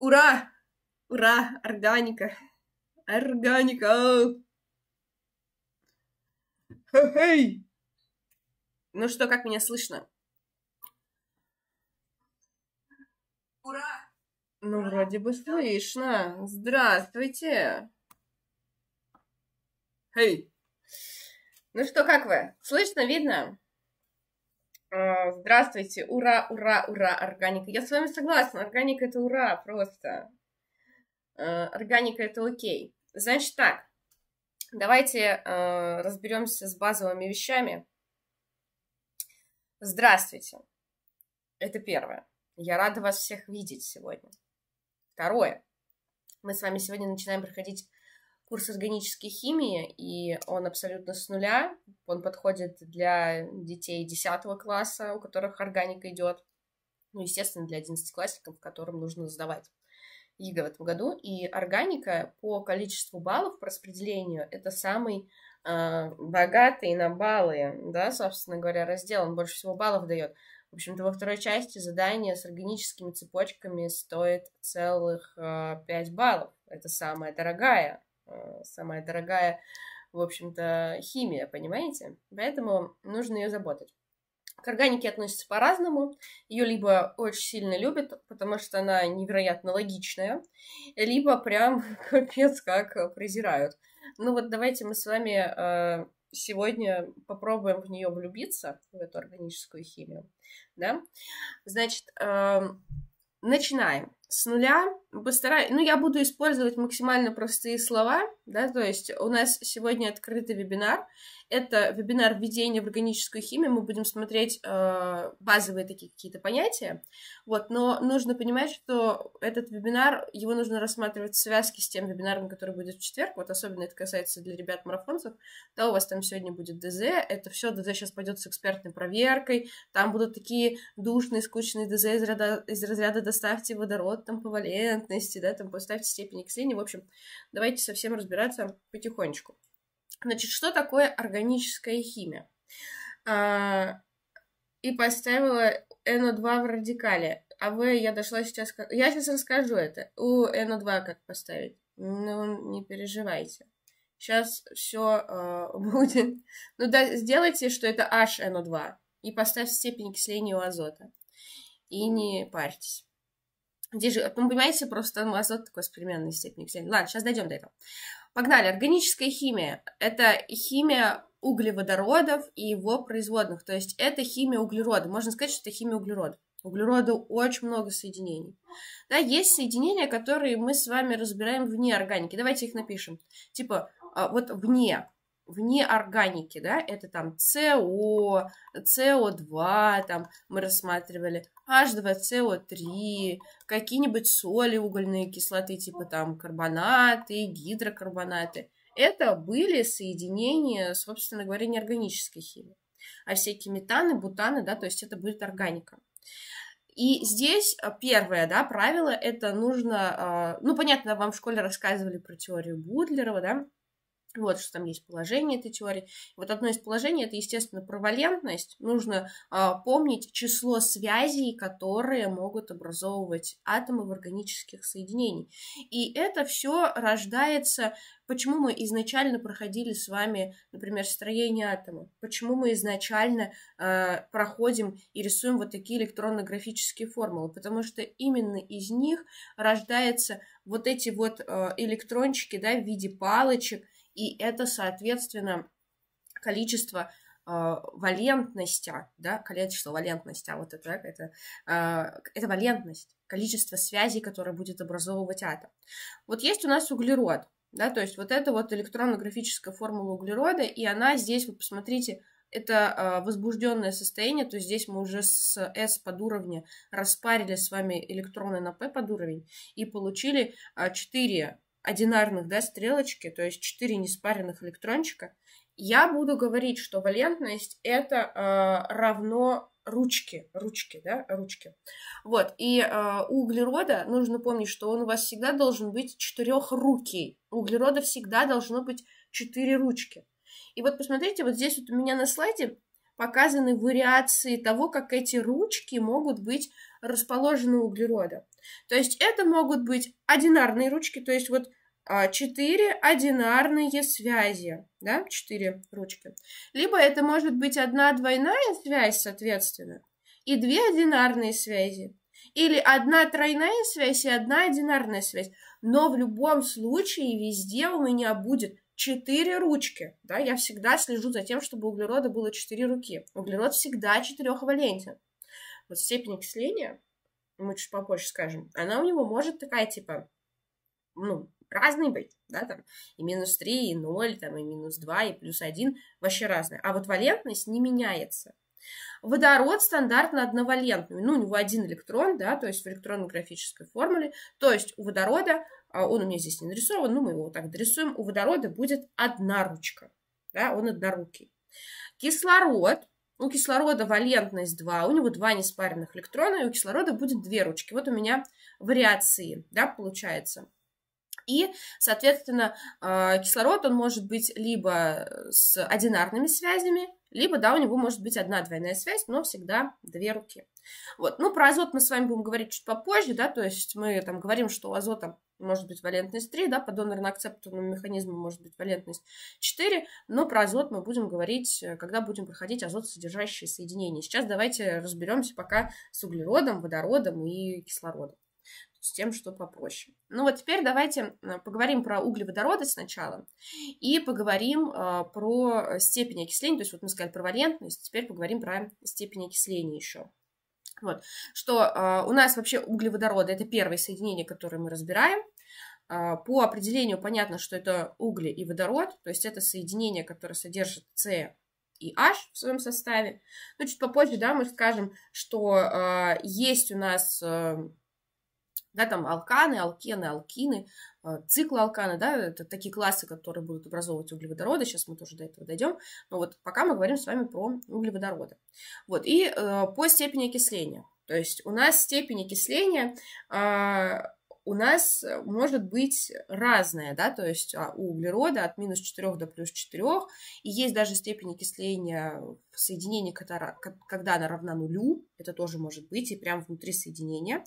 Ура! Ура! Органика! Органика! Хе-хей! Ну что, как меня слышно? Ура! Ну, вроде бы слышно. Здравствуйте! Хей! Ну что, как вы? Слышно, видно? А, здравствуйте, ура, ура, ура, органика. Я с вами согласна, органика это ура просто. А, органика это окей. Значит так, давайте а, разберемся с базовыми вещами. Здравствуйте. Это первое. Я рада вас всех видеть сегодня. Второе. Мы с вами сегодня начинаем проходить курс органической химии, и он абсолютно с нуля. Он подходит для детей 10 класса, у которых органика идет. Ну, естественно, для 11-классников, которым нужно сдавать ЕГЭ в этом году. И органика по количеству баллов по распределению – это самый э, богатый на баллы, да, собственно говоря, раздел. Он больше всего баллов дает. В общем-то, во второй части задание с органическими цепочками стоит целых э, а, 5 баллов. Это самая дорогая Э, самая дорогая, в общем-то, химия, понимаете? Поэтому нужно ее заботать. К органике относятся по-разному. Ее либо очень сильно любят, потому что она невероятно логичная, либо прям капец как презирают. Ну вот давайте мы с вами э, сегодня попробуем в нее влюбиться, в эту органическую химию. Да? Значит, эм, начинаем с нуля постараюсь, ну, я буду использовать максимально простые слова, да, то есть у нас сегодня открытый вебинар, это вебинар введения в органическую химию, мы будем смотреть э, базовые такие какие-то понятия, вот, но нужно понимать, что этот вебинар, его нужно рассматривать в связке с тем вебинаром, который будет в четверг, вот особенно это касается для ребят-марафонцев, да, у вас там сегодня будет ДЗ, это все ДЗ сейчас пойдет с экспертной проверкой, там будут такие душные, скучные ДЗ из, ряда, из разряда «доставьте водород», вот там по валентности, да, там поставьте степень окисления. В общем, давайте совсем разбираться потихонечку. Значит, что такое органическая химия? А, и поставила NO2 в радикале. А вы, я дошла сейчас... Я сейчас расскажу это. У NO2 как поставить. Ну, не переживайте. Сейчас все э, будет. Ну да, сделайте, что это HNO2. И поставьте степень окисления у азота. И не парьтесь. Здесь же, понимаете, просто ну, азот такой с переменной степени Ладно, сейчас дойдем до этого. Погнали. Органическая химия – это химия углеводородов и его производных. То есть это химия углерода. Можно сказать, что это химия углерода. Углероду очень много соединений. Да, есть соединения, которые мы с вами разбираем вне органики. Давайте их напишем. Типа а, вот вне вне органики, да, это там СО, СО2, там мы рассматривали, H2CO3, какие-нибудь соли угольные кислоты, типа там карбонаты, гидрокарбонаты. Это были соединения, собственно говоря, неорганической химии. А всякие метаны, бутаны, да, то есть это будет органика. И здесь а, первое, да, правило, это нужно, а, ну, понятно, вам в школе рассказывали про теорию Будлерова, да, вот что там есть положение этой теории. Вот одно из положений это, естественно, провалентность. Нужно э, помнить число связей, которые могут образовывать атомы в органических соединениях. И это все рождается, почему мы изначально проходили с вами, например, строение атома, почему мы изначально э, проходим и рисуем вот такие электронно-графические формулы, потому что именно из них рождаются вот эти вот э, электрончики да, в виде палочек – и это, соответственно, количество а, валентности, да, количество валентности, а вот это, это, а, это валентность, количество связей, которое будет образовывать атом. Вот есть у нас углерод, да, то есть вот это вот электронно-графическая формула углерода, и она здесь, вы посмотрите, это а, возбужденное состояние, то есть здесь мы уже с S под уровня распарили с вами электроны на P под уровень и получили 4 одинарных да, стрелочки, то есть 4 неспаренных электрончика, я буду говорить, что валентность это э, равно ручки, ручки, да, ручки. Вот, и э, у углерода нужно помнить, что он у вас всегда должен быть четырехрукий. У углерода всегда должно быть четыре ручки. И вот посмотрите, вот здесь вот у меня на слайде показаны вариации того, как эти ручки могут быть расположены у углерода. То есть это могут быть одинарные ручки, то есть вот а, четыре одинарные связи, да, четыре ручки. Либо это может быть одна двойная связь, соответственно, и две одинарные связи. Или одна тройная связь и одна одинарная связь. Но в любом случае везде у меня будет четыре ручки. Да, я всегда слежу за тем, чтобы углерода было четыре руки. Углерод всегда четырехвалентен. Вот степень окисления, мы чуть попозже скажем, она у него может такая, типа, ну, разный быть, да, там, и минус 3, и 0, там, и минус 2, и плюс 1, вообще разные. А вот валентность не меняется. Водород стандартно одновалентный, ну, у него один электрон, да, то есть в электронно-графической формуле, то есть у водорода а, он у меня здесь не нарисован, но мы его вот так дорисуем. У водорода будет одна ручка. Да, он однорукий. Кислород. У кислорода валентность 2, у него два неспаренных электрона, и у кислорода будет две ручки. Вот у меня вариации, да, получается. И, соответственно, а, кислород, он может быть либо с одинарными связями, либо, да, у него может быть одна двойная связь, но всегда две руки. Вот. Ну, про азот мы с вами будем говорить чуть попозже, да, то есть мы там говорим, что у азота может быть валентность 3, да, по донорно акцепторному механизму может быть валентность 4, но про азот мы будем говорить, э, когда будем проходить азот содержащие соединения. Сейчас давайте разберемся пока с углеродом, водородом и кислородом с тем, что попроще. Ну вот теперь давайте э, поговорим про углеводороды сначала и поговорим а, про степень окисления, то есть вот мы сказали про валентность, теперь поговорим про степень окисления еще. Вот, что э, у нас вообще углеводороды – это первое соединение, которое мы разбираем. Э, по определению понятно, что это угли и водород, то есть это соединение, которое содержит С и H в своем составе. Ну чуть попозже, да, мы скажем, что э, есть у нас э, да, там алканы, алкены, алкины, э, циклоалканы, да, это такие классы, которые будут образовывать углеводороды, сейчас мы тоже до этого дойдем, но вот пока мы говорим с вами про углеводороды. Вот, и э, по степени окисления, то есть у нас степень окисления э, у нас э, может быть разное, да, то есть а, у углерода от минус 4 до плюс 4, и есть даже степень окисления в соединении, когда она равна нулю, это тоже может быть, и прямо внутри соединения.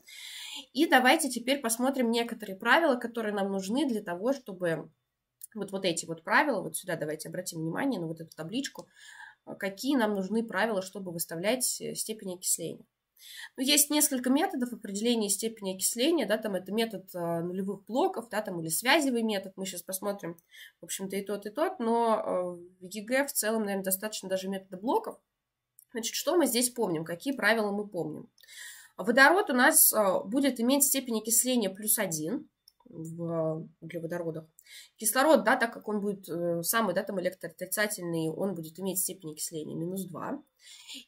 И давайте теперь посмотрим некоторые правила, которые нам нужны для того, чтобы вот, вот эти вот правила, вот сюда давайте обратим внимание на вот эту табличку, э, какие нам нужны правила, чтобы выставлять э, степень окисления. Но ну, есть несколько методов определения степени окисления, да, там это метод а, нулевых блоков, да, там или связевый метод, мы сейчас посмотрим, в общем-то, и тот, и тот, но э, в ЕГЭ в целом, наверное, достаточно даже метода блоков. Значит, что мы здесь помним, какие правила мы помним? Водород у нас а, будет иметь степень окисления плюс 1, в углеводородах. Кислород, да, так как он будет э, самый, да, там электроотрицательный, он будет иметь степень окисления минус 2.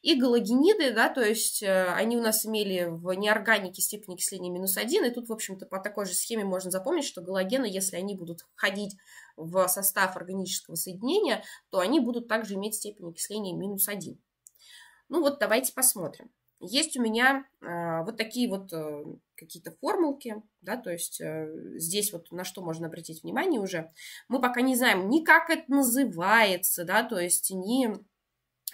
И галогениды, да, то есть э, они у нас имели в неорганике степень окисления минус 1, и тут, в общем-то, по такой же схеме можно запомнить, что галогены, если они будут входить в состав органического соединения, то они будут также иметь степень окисления минус 1. Ну вот давайте посмотрим. Есть у меня а, вот такие вот э, какие-то формулки, да, то есть э, здесь вот на что можно обратить внимание уже. Мы пока не знаем ни как это называется, да, то есть ни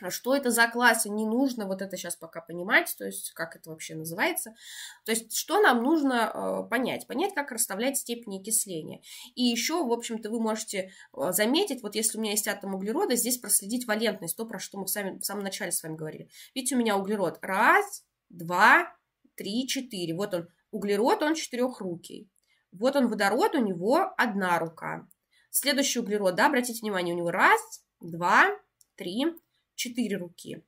а что это за классы, не нужно вот это сейчас пока понимать, то есть как это вообще называется. То есть что нам нужно э, понять? Понять, как расставлять степени окисления. И еще, в общем-то, вы можете э, заметить, вот если у меня есть атом углерода, здесь проследить валентность, то, про что мы сами, в самом начале с вами говорили. Видите, у меня углерод раз, два, три, четыре. Вот он, углерод, он четырехрукий. Вот он, водород, у него одна рука. Следующий углерод, да, обратите внимание, у него раз, два, три, четыре руки.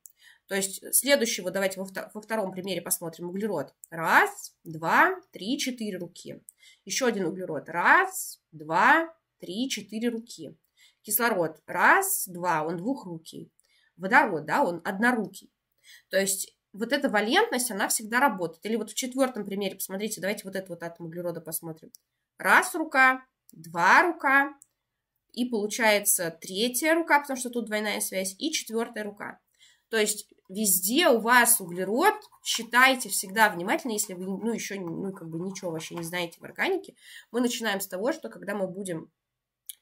То есть э, следующего, давайте во, во втором примере посмотрим. Углерод. Раз, два, три, четыре руки. Еще один углерод. Раз, два, три, четыре руки. Кислород. Раз, два, он двухрукий. Водород, да, он однорукий. То есть вот эта валентность, она всегда работает. Или вот в четвертом примере, посмотрите, давайте вот этот вот атом углерода посмотрим. Раз рука, два рука, и получается третья рука, потому что тут двойная связь, и четвертая рука. То есть везде у вас углерод, считайте всегда внимательно, если вы, ну, еще, ну, как бы ничего вообще не знаете в органике. Мы начинаем с того, что когда мы будем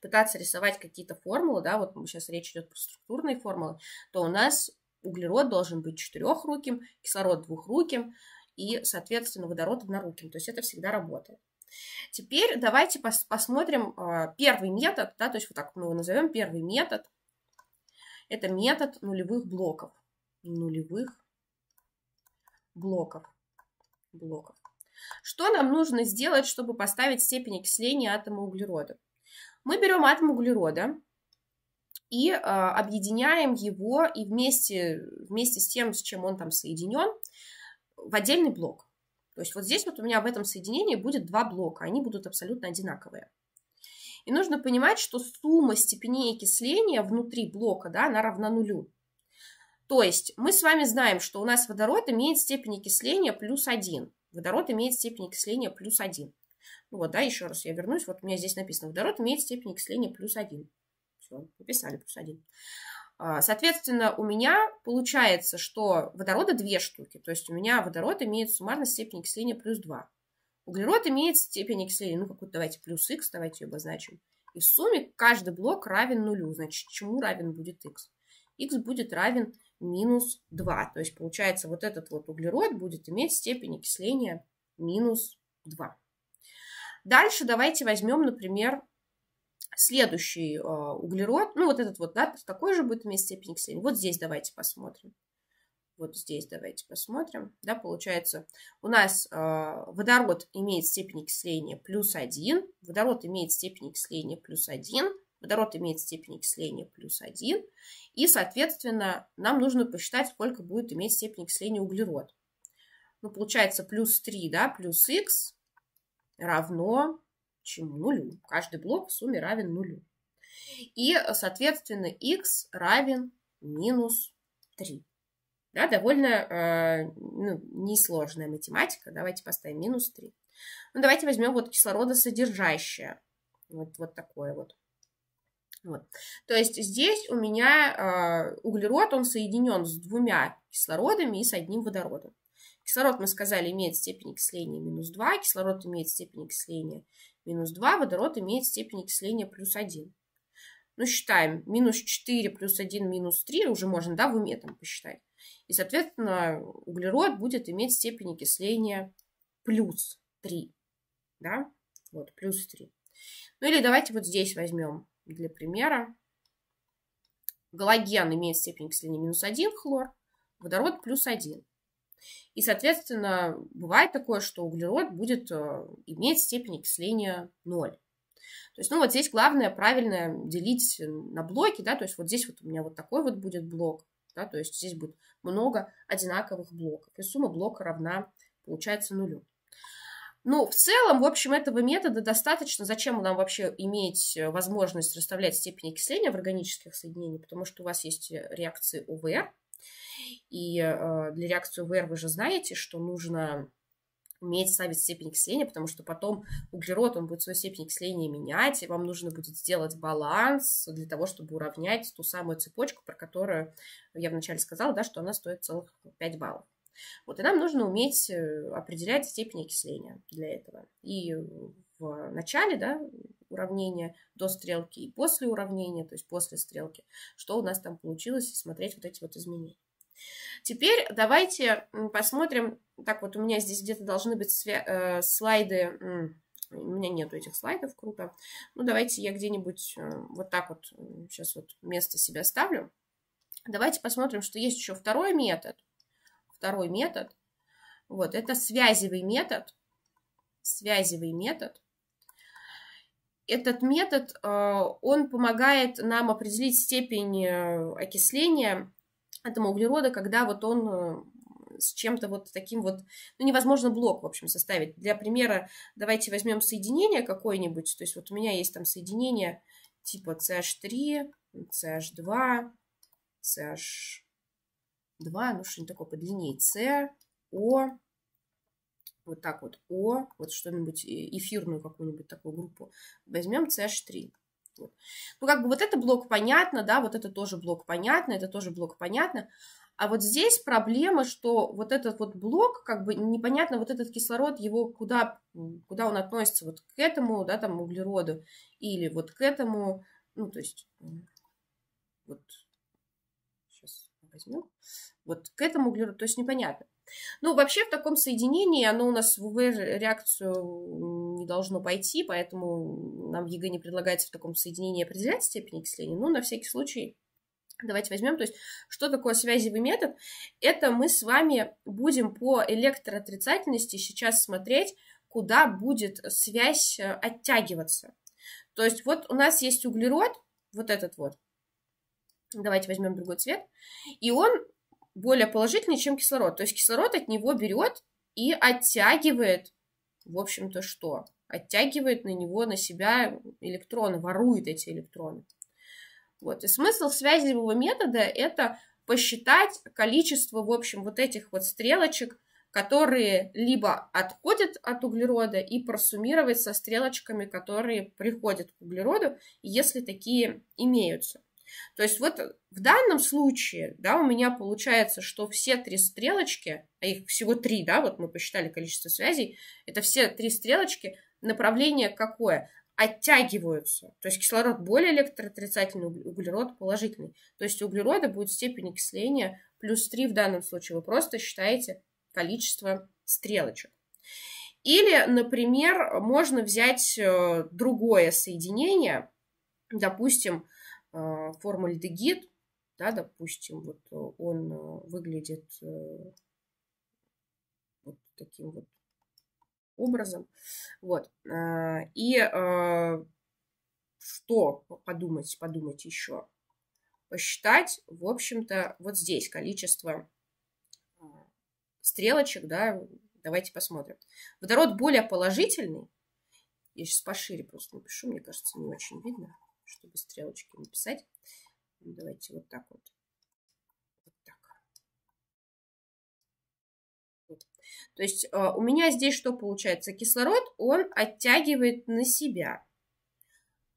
пытаться рисовать какие-то формулы, да, вот сейчас речь идет про структурные формулы, то у нас углерод должен быть четырехруким, кислород двухруким и, соответственно, водород одноруким. То есть это всегда работает. Теперь давайте пос посмотрим а, первый метод, да, то есть вот так мы его назовем, первый метод. Это метод нулевых блоков. Нулевых блоков. блоков. Что нам нужно сделать, чтобы поставить степень окисления атома углерода? Мы берем атом углерода и э, объединяем его и вместе, вместе с тем, с чем он там соединен, в отдельный блок. То есть вот здесь вот у меня в этом соединении будет два блока, они будут абсолютно одинаковые. И нужно понимать, что сумма степеней окисления внутри блока, да, она равна нулю. То есть мы с вами знаем, что у нас водород имеет степень окисления плюс 1. Водород имеет степень окисления плюс 1. Ну вот, да, еще раз я вернусь. Вот у меня здесь написано, водород имеет степень окисления плюс 1. Все, написали плюс 1. А, соответственно, у меня получается, что водорода две штуки. То есть у меня водород имеет суммарно степень окисления плюс 2. Углерод имеет степень окисления, ну, какую-то давайте плюс х, давайте ее обозначим. И в сумме каждый блок равен нулю. Значит, чему равен будет х? х будет равен минус 2. То есть, получается, вот этот вот углерод будет иметь степень окисления минус 2. Дальше давайте возьмем, например, Следующий э, углерод, ну вот этот вот, да, такой же будет вместе степени окисления. Вот здесь давайте посмотрим. Вот здесь давайте посмотрим. Да, получается, у нас э, водород имеет степень окисления плюс 1, водород имеет степень окисления плюс 1, водород имеет степень окисления плюс 1, и, соответственно, нам нужно посчитать, сколько будет иметь степень окисления углерод. Ну, получается, плюс 3, да, плюс х равно Почему? Нулю. Каждый блок в сумме равен нулю. И, э, соответственно, x равен минус 3. Да, довольно э, ну, несложная математика. Давайте поставим минус 3. Ну, давайте возьмем вот кислородосодержащее. Вот, вот такое вот. Вот. То есть здесь у меня э, углерод, он соединен с двумя кислородами и с одним водородом. Кислород, мы сказали, имеет степень окисления минус 2, кислород имеет степень окисления минус 2, водород имеет степень окисления плюс 1. Ну, считаем, минус 4 плюс 1 минус 3, уже можно, да, в уме там посчитать. И, соответственно, углерод будет иметь степень окисления плюс 3, да, вот, плюс 3. Ну, или давайте вот здесь возьмем для примера. Галоген имеет степень окисления минус 1, хлор, водород плюс 1. И, соответственно, бывает такое, что углерод будет э, иметь степень окисления 0. То есть, ну, вот здесь главное правильно делить на блоки, да, то есть вот здесь вот у меня вот такой вот будет блок, да, то есть здесь будет много одинаковых блоков, и сумма блока равна, получается, нулю. Ну, в целом, в общем, этого метода достаточно. Зачем нам вообще иметь э, возможность расставлять степень окисления в органических соединениях? Потому что у вас есть э, реакции ОВР, и э, для реакции УВР вы же знаете, что нужно уметь ставить степень окисления, потому что потом углерод, он будет свою степень окисления менять, и вам нужно будет сделать баланс для того, чтобы уравнять ту самую цепочку, про которую я вначале сказала, да, что она стоит целых 5 баллов. Вот, и нам нужно уметь э, определять степень окисления для этого. И в начале, да, уравнения до стрелки и после уравнения, то есть после стрелки, что у нас там получилось, и смотреть вот эти вот изменения. Теперь давайте посмотрим, так вот у меня здесь где-то должны быть э, слайды, у меня нету этих слайдов, круто. Ну, давайте я где-нибудь э, вот так вот сейчас вот место себя ставлю. Давайте посмотрим, что есть еще второй метод. Второй метод. Вот, это связевый метод. Связевый метод. Этот метод, э, он помогает нам определить степень окисления атома углерода, когда вот он э, с чем-то вот таким вот, ну, невозможно блок, в общем, составить. Для примера давайте возьмем соединение какое-нибудь, то есть вот у меня есть там соединение типа CH3, CH2, CH2, ну, что-нибудь такое подлиннее, C, O, вот так вот, О, вот что-нибудь, э, эфирную какую-нибудь такую группу, возьмем CH3. Вот. Ну, как бы вот это блок понятно, да, вот это тоже блок понятно, это тоже блок понятно. А вот здесь проблема, что вот этот вот блок, как бы непонятно, вот этот кислород, его куда, куда он относится, вот к этому, да, там, углероду, или вот к этому, ну, то есть, вот, сейчас возьму, вот к этому углероду, то есть непонятно. Ну, вообще в таком соединении оно у нас в УВ-реакцию не должно пойти, поэтому нам ЕГЭ e не предлагается в таком соединении определять степень окисления. Ну, на всякий случай Давайте возьмем, то есть, что такое связевый метод? Это мы с вами будем по электроотрицательности сейчас смотреть, куда будет связь э, оттягиваться. То есть, вот у нас есть углерод, вот этот вот. Давайте возьмем другой цвет. И он более положительный, чем кислород. То есть кислород от него берет и оттягивает, в общем-то, что? Оттягивает на него, на себя электроны, ворует эти электроны. Вот. И смысл связевого метода – это посчитать количество, в общем, вот этих вот стрелочек, которые либо отходят от углерода, и просуммировать со стрелочками, которые приходят к углероду, если такие имеются. То есть вот в данном случае, да, у меня получается, что все три стрелочки, а их всего три, да, вот мы посчитали количество связей, это все три стрелочки, направление какое? оттягиваются. То есть кислород более электроотрицательный, углерод положительный. То есть у углерода будет степень окисления плюс 3 в данном случае. Вы просто считаете количество стрелочек. Или, например, можно взять э, другое соединение, допустим, а, формальдегид, да, допустим, вот э, он э, выглядит э, вот таким вот образом. Вот. А, и а, что подумать, подумать еще? Посчитать, в общем-то, вот здесь количество стрелочек, да, давайте посмотрим. Водород более положительный. Я сейчас пошире просто напишу, мне кажется, не очень видно чтобы стрелочки написать. Давайте вот так вот. Вот так. Вот. То есть э, у меня здесь что получается? Кислород, он оттягивает на себя.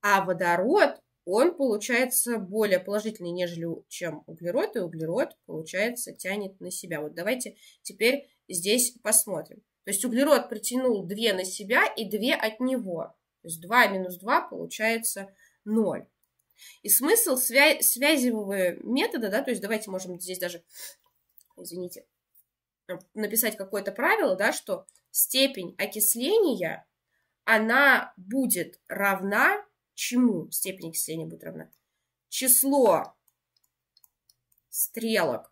А водород, он получается более положительный, нежели чем углерод, и углерод, получается, тянет на себя. Вот давайте теперь здесь посмотрим. То есть углерод притянул 2 на себя и 2 от него. То есть 2 минус 2 получается ноль. И смысл свя- связевого метода, да, то есть давайте можем здесь даже, извините, написать какое-то правило, да, что степень окисления, она будет равна чему? Степень окисления будет равна. Число стрелок,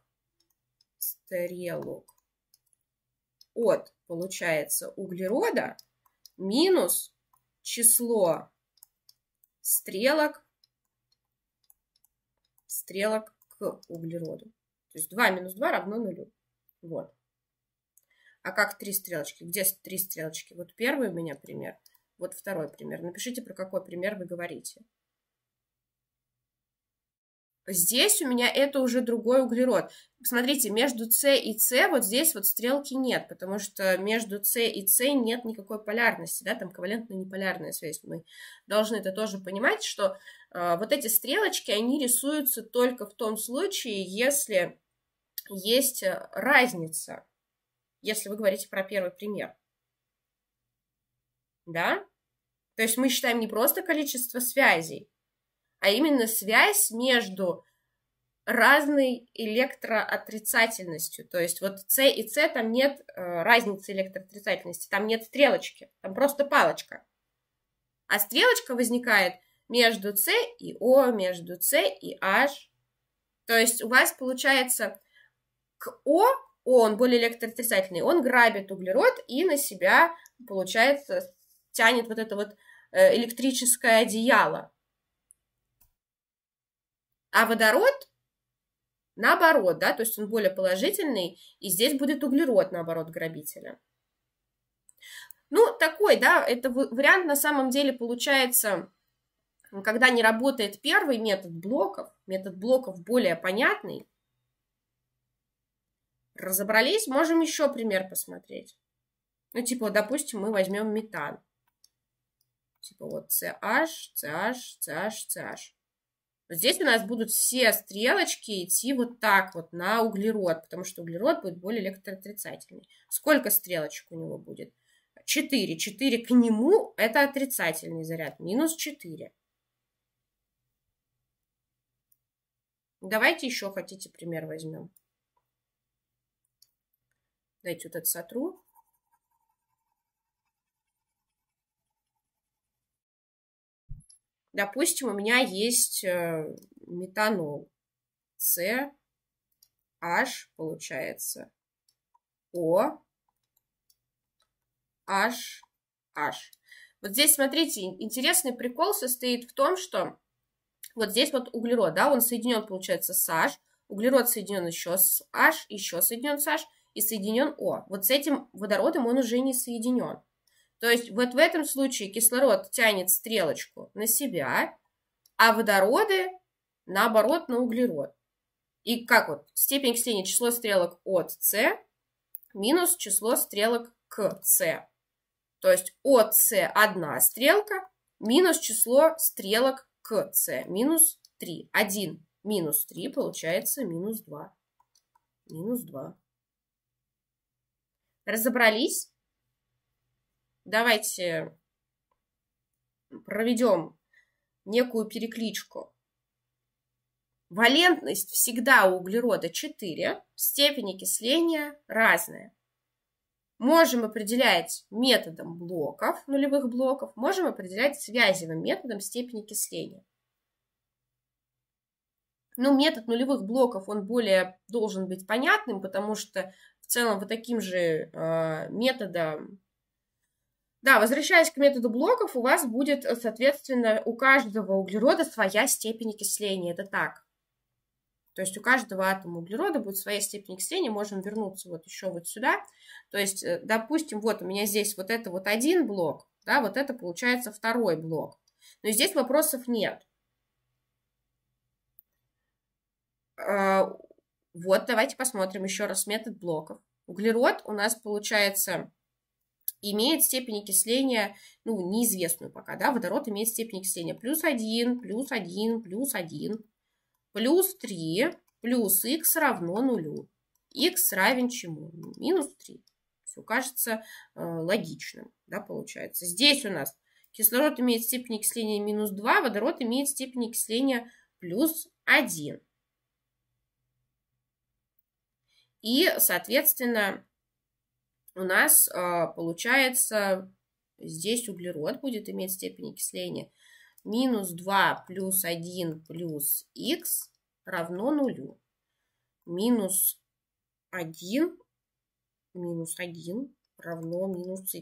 стрелок от, получается, углерода минус число стрелок, стрелок к углероду. То есть 2 минус 2 равно 0. Вот. А как три стрелочки? Где три стрелочки? Вот первый у меня пример, вот второй пример. Напишите, про какой пример вы говорите. Здесь у меня это уже другой углерод. Смотрите, между С и С вот здесь вот стрелки нет, потому что между С и С нет никакой полярности, да, там ковалентно-неполярная связь. Мы должны это тоже понимать, что э, вот эти стрелочки, они рисуются только в том случае, если есть э, разница, если вы говорите про первый пример. Да? То есть мы считаем не просто количество связей, а именно связь между разной электроотрицательностью. То есть вот С и С там нет э, разницы электроотрицательности, там нет стрелочки, там просто палочка. А стрелочка возникает между С и О, между С и H. То есть у вас получается к О, О он более электроотрицательный, он грабит углерод и на себя, получается, тянет вот это вот э, электрическое одеяло. А водород наоборот, да, то есть он более положительный, и здесь будет углерод, наоборот, грабителя. Ну, такой, да, это вариант на самом деле получается, когда не работает первый метод блоков, метод блоков более понятный. Разобрались, можем еще пример посмотреть. Ну, типа, допустим, мы возьмем метан. Типа вот CH, CH, CH, CH. Здесь у нас будут все стрелочки идти вот так вот на углерод, потому что углерод будет более электроотрицательный. Сколько стрелочек у него будет? 4. 4 к нему – это отрицательный заряд, минус 4. Давайте еще хотите пример возьмем. Давайте вот это сотру. Допустим, у меня есть э, метанол. С, H получается. О, H, H. Вот здесь, смотрите, интересный прикол состоит в том, что вот здесь вот углерод, да, он соединен, получается, с H, углерод соединен еще с H, еще соединен с H и соединен О. Вот с этим водородом он уже не соединен. То есть вот в этом случае кислород тянет стрелочку на себя, а водороды, наоборот, на углерод. И как вот степень окисления число стрелок от С минус число стрелок к С. То есть от С одна стрелка минус число стрелок к С минус 3. 1 минус 3 получается минус 2. Минус 2. Разобрались? давайте проведем некую перекличку. Валентность всегда у углерода 4, степень окисления разная. Можем определять методом блоков, нулевых блоков, можем определять связевым методом степень окисления. Ну, метод нулевых блоков, он более должен быть понятным, потому что в целом вот таким же э, методом да, возвращаясь к методу блоков, у вас будет, э, соответственно, у каждого углерода своя степень окисления. Это так. То есть у каждого атома углерода будет своя степень окисления. Можем вернуться вот еще вот сюда. То есть, э, допустим, вот у меня здесь вот это вот один блок, да, вот это получается второй блок. Но здесь вопросов нет. Э, вот давайте посмотрим еще раз метод блоков. Углерод у нас получается имеет степень окисления, ну, неизвестную пока, да, водород имеет степень окисления плюс 1, плюс 1, плюс 1, плюс 3, плюс x равно нулю. x равен чему? Минус 3. Все кажется э, логичным, да, получается. Здесь у нас кислород имеет степень окисления минус 2, водород имеет степень окисления плюс 1. И, соответственно, у нас а, получается здесь углерод будет иметь степень окисления минус 2 плюс 1 плюс х равно нулю. Минус 1 минус 1 равно минус х.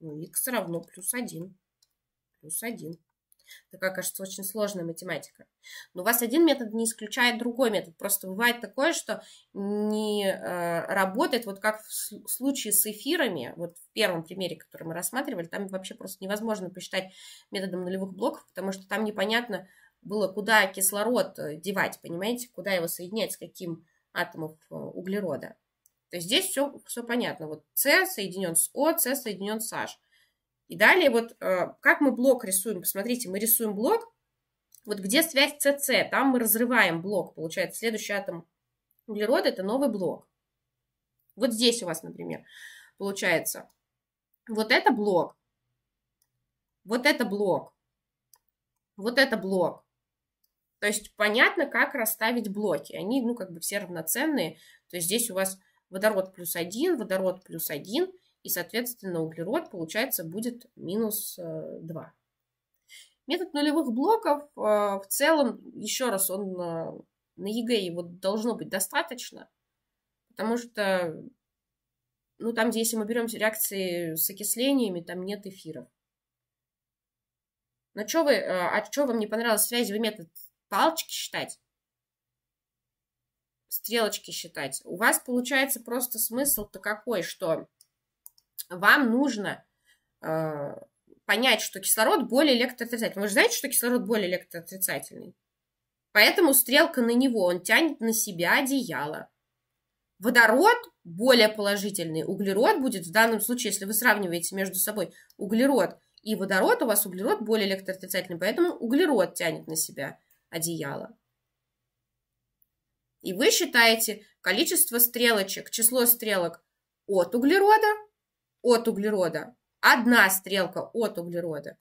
Ну, х равно плюс 1. Плюс 1. Такая кажется очень сложная математика. Но у вас один метод не исключает другой метод. Просто бывает такое, что не э, работает, вот как в случае с эфирами, вот в первом примере, который мы рассматривали, там вообще просто невозможно посчитать методом нулевых блоков, потому что там непонятно было, куда кислород э, девать, понимаете, куда его соединять с каким атомом э, углерода. То есть здесь все, все понятно. Вот С соединен с О, С соединен с H. И далее вот э, как мы блок рисуем, посмотрите, мы рисуем блок, вот где связь CC, там мы разрываем блок, получается, следующий атом углерода – это новый блок. Вот здесь у вас, например, получается, вот это блок, вот это блок, вот это блок. То есть понятно, как расставить блоки. Они, ну, как бы все равноценные. То есть здесь у вас водород плюс один, водород плюс один, и, соответственно, углерод, получается, будет минус 2. Э, метод нулевых блоков э, в целом, еще раз, он э, на ЕГЭ его должно быть достаточно, потому что, ну, там, где если мы берем реакции с окислениями, там нет эфиров. Но что вы, а что вам не понравилось связевый метод? Палочки считать? Стрелочки считать? У вас получается просто смысл-то какой, что вам нужно э, понять, что кислород более электроотрицательный. Вы же знаете, что кислород более электроотрицательный? Поэтому стрелка на него, он тянет на себя одеяло. Водород более положительный, углерод будет в данном случае, если вы сравниваете между собой углерод и водород, у вас углерод более электроотрицательный, поэтому углерод тянет на себя одеяло. И вы считаете количество стрелочек, число стрелок от углерода от углерода, одна стрелка от углерода.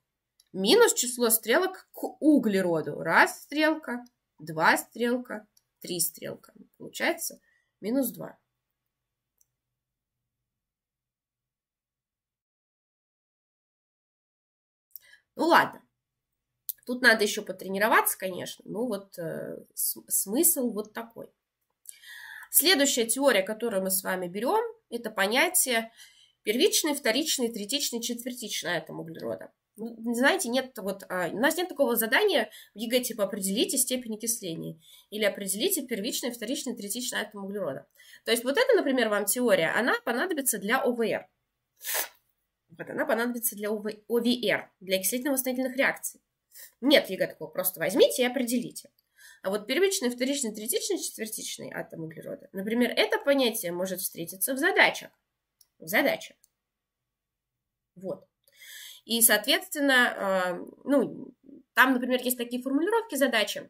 Минус число стрелок к углероду. Раз стрелка, два стрелка, три стрелка. Получается минус два Ну ладно. Тут надо еще потренироваться, конечно. Ну вот э, смысл вот такой. Следующая теория, которую мы с вами берем, это понятие Первичный, вторичный, третичный, четвертичный атом углерода. Ну, знаете, нет вот, а, у нас нет такого задания в ЕГЭ, типа, определите степень окисления или определите первичный, вторичный, третичный атом углерода. То есть вот это, например, вам теория, она понадобится для ОВР. Вот она понадобится для ОВР, для окислительно-восстановительных реакций. Нет ЕГЭ такого, просто возьмите и определите. А вот первичный, вторичный, третичный, четвертичный атом углерода, например, это понятие может встретиться в задачах задача. Вот. И, соответственно, а, ну, там, например, есть такие формулировки задачи.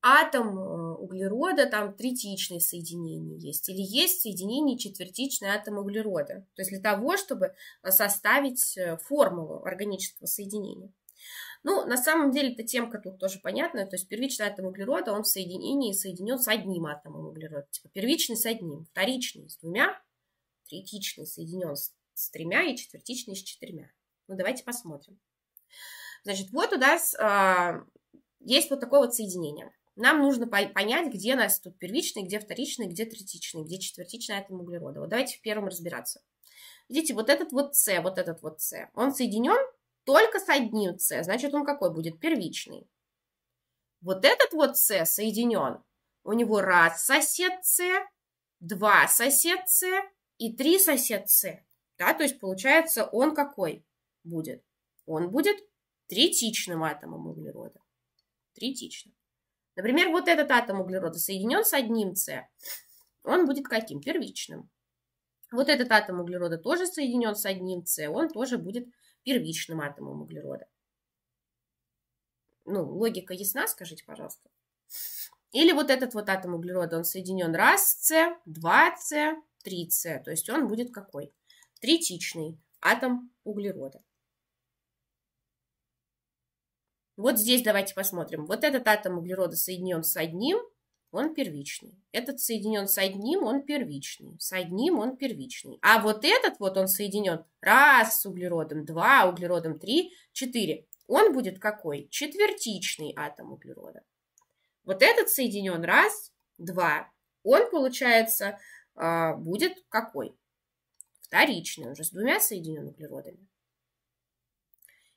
Атом э, углерода, там третичное соединение есть, или есть соединение четвертичный атом углерода. То есть для того, чтобы составить э, формулу органического соединения. Ну, на самом деле, эта темка тут тоже понятная. То есть первичный атом углерода, он в соединении соединен с одним атомом углерода. Типа первичный с одним, вторичный с двумя, третичный соединен с, тремя и четвертичный с четырьмя. Ну, давайте посмотрим. Значит, вот у нас э, есть вот такое вот соединение. Нам нужно по понять, где у нас тут первичный, где вторичный, где третичный, где четвертичный атом углерода. Вот давайте в первом разбираться. Видите, вот этот вот С, вот этот вот С, он соединен только с одним С, значит, он какой будет? Первичный. Вот этот вот С соединен, у него раз сосед С, два сосед С и 3 сосед С. Да, то есть получается он какой будет? Он будет третичным атомом углерода. Третичным. Например, вот этот атом углерода соединен с одним С, он будет каким? Первичным. Вот этот атом углерода тоже соединен с одним С, он тоже будет первичным атомом углерода. Ну, логика ясна, скажите, пожалуйста. Или вот этот вот атом углерода, он соединен раз с два 2 С, 3С. То есть он будет какой? Третичный атом углерода. Вот здесь давайте посмотрим. Вот этот атом углерода соединен с одним, он первичный. Этот соединен с одним, он первичный. С одним он первичный. А вот этот вот он соединен раз с углеродом, два, углеродом три, четыре. Он будет какой? Четвертичный атом углерода. Вот этот соединен раз, два. Он, получается, а, будет какой? Вторичный, уже с двумя соединенными углеродами.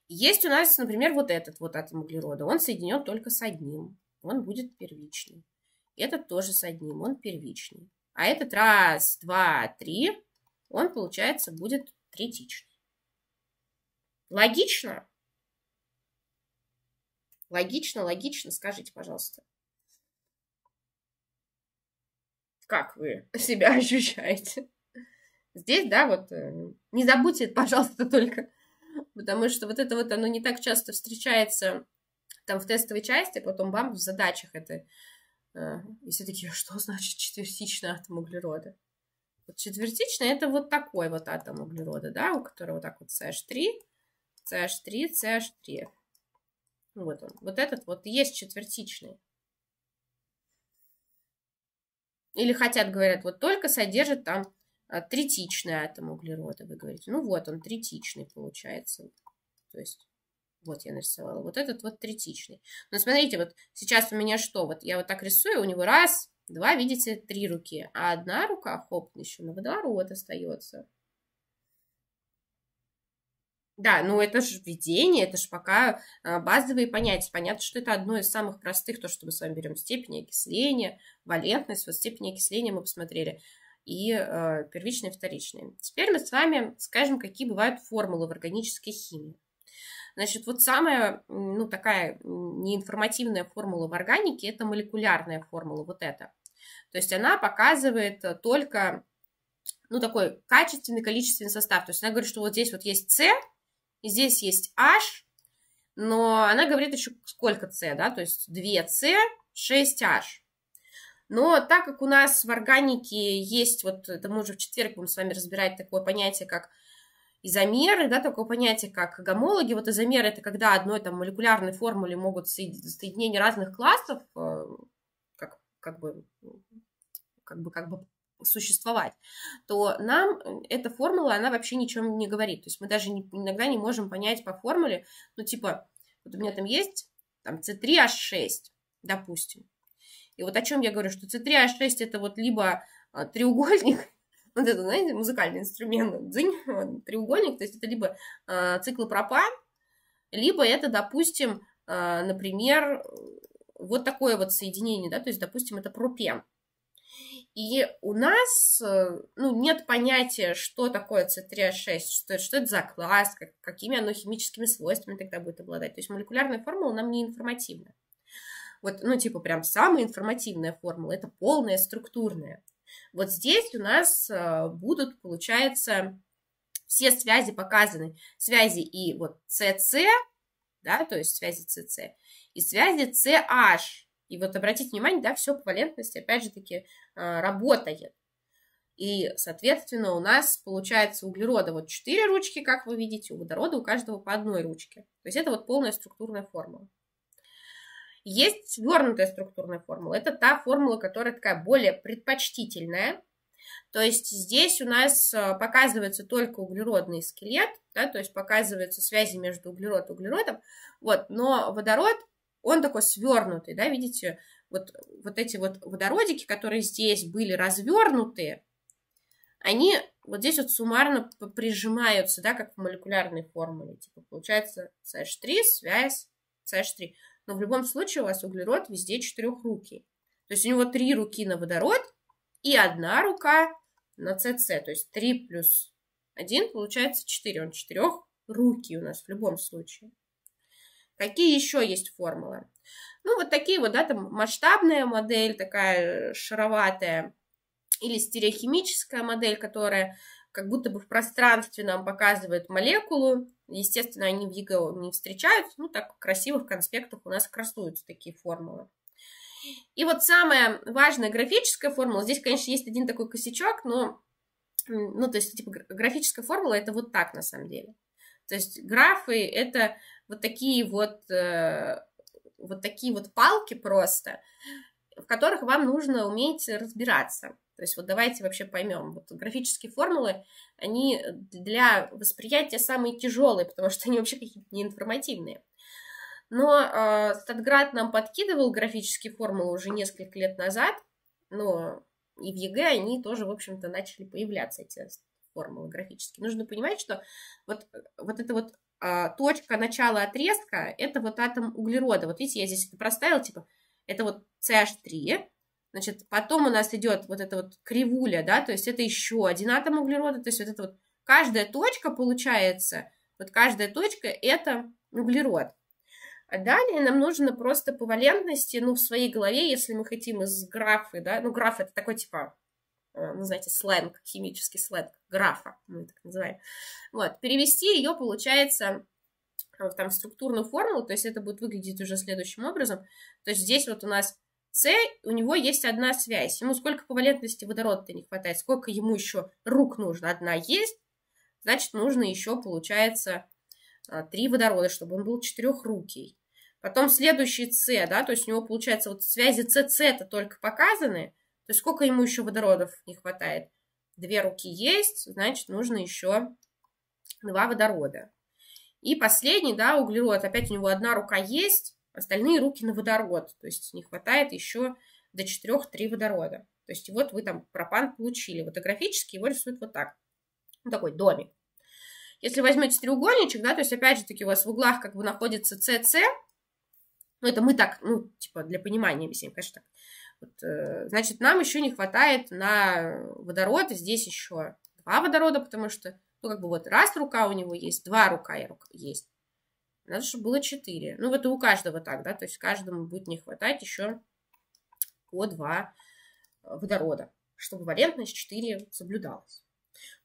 Есть у нас, например, вот этот вот атом углерода. Он соединен только с одним. Он будет первичный. Этот тоже с одним, он первичный. А этот раз, два, три, он, получается, будет третичный. Логично? Логично, логично, скажите, пожалуйста. как вы себя ощущаете. Здесь, да, вот э, не забудьте, пожалуйста, только, потому что вот это вот оно не так часто встречается там в тестовой части, а потом бам, в задачах это. Э, и все такие, «А что значит четвертичный атом углерода? Вот четвертичный это вот такой вот атом углерода, да, у которого вот так вот CH3, CH3, CH3. Вот он. Вот этот вот есть четвертичный. Или хотят, говорят, вот только содержит там а, третичный атом углерода. Вы говорите, ну вот он третичный получается. То есть вот я нарисовала. Вот этот вот третичный. Но смотрите, вот сейчас у меня что? Вот я вот так рисую, у него раз, два, видите, три руки. А одна рука, хоп, еще на водоворот остается. Да, ну это же введение, это же пока а, базовые понятия. Понятно, что это одно из самых простых, то, что мы с вами берем степень окисления, валентность, вот степень окисления мы посмотрели, и э, первичные, вторичные. Теперь мы с вами скажем, какие бывают формулы в органической химии. Значит, вот самая, ну, такая неинформативная формула в органике – это молекулярная формула, вот эта. То есть она показывает только, ну, такой качественный, количественный состав. То есть она говорит, что вот здесь вот есть С, и здесь есть H, но она говорит еще сколько C, да, то есть 2 C, 6H. Но так как у нас в органике есть, вот это мы уже в четверг будем с вами разбирать такое понятие, как изомеры, да, такое понятие, как гомологи. Вот изомеры – это когда одной там молекулярной формуле могут соединение разных классов, э, как, как бы как бы, как бы существовать, то нам э, эта формула, она вообще ничем не говорит. То есть мы даже не, иногда не можем понять по формуле, ну, типа, вот у меня там есть там C3H6, допустим. И вот о чем я говорю, что C3H6 это вот либо а, треугольник, вот это, знаете, музыкальный инструмент, дзынь, вот, треугольник, то есть это либо э, циклопропан, либо это, допустим, э, например, вот такое вот соединение, да, то есть, допустим, это пропен. И у нас э, ну, нет понятия, что такое C3H6, а что, что это за класс, как, какими оно химическими свойствами тогда будет обладать. То есть молекулярная формула нам не информативна. Вот, ну, типа, прям самая информативная формула – это полная структурная. Вот здесь у нас э, будут, получается, все связи показаны. Связи и вот CC, да, то есть связи CC, и связи CH. И вот обратите внимание, да, все по валентности, опять же таки, Э, работает. И, соответственно, у нас получается углерода вот четыре ручки, как вы видите, у водорода у каждого по одной ручке. То есть это вот полная структурная формула. Есть свернутая структурная формула. Это та формула, которая такая более предпочтительная. То есть здесь у нас э, показывается только углеродный скелет, да, то есть показываются связи между углерод и углеродом. Вот, но водород, он такой свернутый, да, видите, вот, вот эти вот водородики, которые здесь были развернуты, они вот здесь вот суммарно прижимаются, да, как в молекулярной формуле. Типа получается CH3, связь CH3. Но в любом случае у вас углерод везде четырехрукий. То есть у него три руки на водород и одна рука на CC. То есть 3 плюс 1 получается 4. Он четырехрукий у нас в любом случае. Какие еще есть формулы? Ну, вот такие вот, да, там масштабная модель, такая э, шароватая, или стереохимическая модель, которая как будто бы в пространстве нам показывает молекулу. Естественно, они в ЕГЭ не встречаются, ну, так красиво в конспектах у нас красуются такие формулы. И вот самая важная графическая формула, здесь, конечно, есть один такой косячок, но, ну, то есть, типа, графическая формула это вот так на самом деле. То есть графы это вот такие вот, э, вот такие вот палки просто, в которых вам нужно уметь разбираться. То есть вот давайте вообще поймем, вот графические формулы, они для восприятия самые тяжелые, потому что они вообще какие-то неинформативные. Но э, Статград нам подкидывал графические формулы уже несколько лет назад, но и в ЕГЭ они тоже, в общем-то, начали появляться, эти формулы графические. Нужно понимать, что вот, э, вот это вот а, точка начала отрезка – это вот атом углерода. Вот видите, я здесь это проставила, типа, это вот CH3, значит, потом у нас идет вот эта вот кривуля, да, то есть это еще один атом углерода, то есть вот это вот каждая точка получается, вот каждая точка – это углерод. А далее нам нужно просто по валентности, ну, в своей голове, если мы хотим из графы, да, ну, граф – это такой, типа, Э, ну, знаете, сленг, химический сленг, графа, мы так называем. Вот, перевести ее получается в там структурную формулу, то есть это будет выглядеть уже следующим образом. То есть здесь вот у нас С, у него есть одна связь. Ему сколько по валентности водорода-то не хватает, сколько ему еще рук нужно. Одна есть, значит, нужно еще, получается, а, три водорода, чтобы он был четырехрукий. Потом следующий С, да, то есть у него получается вот связи СС это только показаны, то есть сколько ему еще водородов не хватает? Две руки есть, значит, нужно еще два водорода. И последний, да, углерод. Опять у него одна рука есть, остальные руки на водород. То есть не хватает еще до 4-3 водорода. То есть вот вы там пропан получили. Фотографически его рисуют вот так. Ну, такой домик. Если возьмете треугольничек, да, то есть опять же таки у вас в углах как бы находится CC, ну, это мы так, ну, типа, для понимания объясним, конечно, так. Э, значит, нам еще не хватает на водород, здесь еще два водорода, потому что, ну, как бы вот раз рука у него есть, два рука есть. Надо, чтобы было четыре. Ну, это у каждого так, да, то есть каждому будет не хватать еще по два э, водорода, чтобы валентность 4 соблюдалась.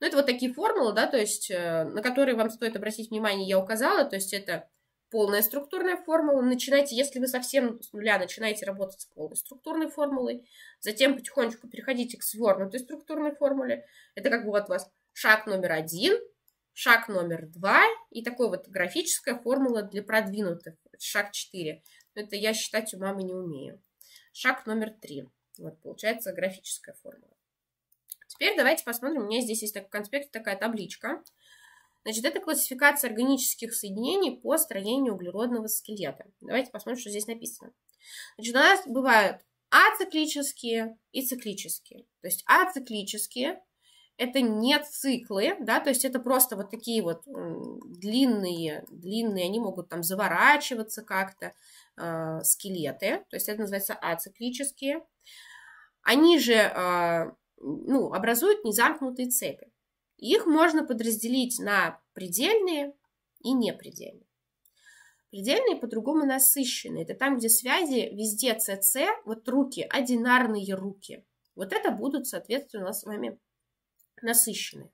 Ну, это вот такие формулы, да, то есть, э, на которые вам стоит обратить внимание, я указала, то есть это полная структурная формула. Начинайте, если вы совсем с нуля начинаете работать с полной структурной формулой, затем потихонечку переходите к свернутой структурной формуле. Это как бы вот у вас шаг номер один, шаг номер два и такой вот графическая формула для продвинутых, шаг 4. Это я считать у мамы не умею. Шаг номер три. Вот получается графическая формула. Теперь давайте посмотрим. У меня здесь есть такой конспект, такая табличка. Значит, это классификация органических соединений по строению углеродного скелета. Давайте посмотрим, что здесь написано. Значит, у нас бывают ациклические и циклические. То есть ациклические – это не циклы, да, то есть это просто вот такие вот длинные, длинные, они могут там заворачиваться как-то, э, скелеты, то есть это называется ациклические. Они же э, ну, образуют незамкнутые цепи. Их можно подразделить на предельные и непредельные. Предельные по-другому насыщенные. Это там, где связи везде ЦЦ, вот руки, одинарные руки. Вот это будут, соответственно, у нас с вами насыщенные.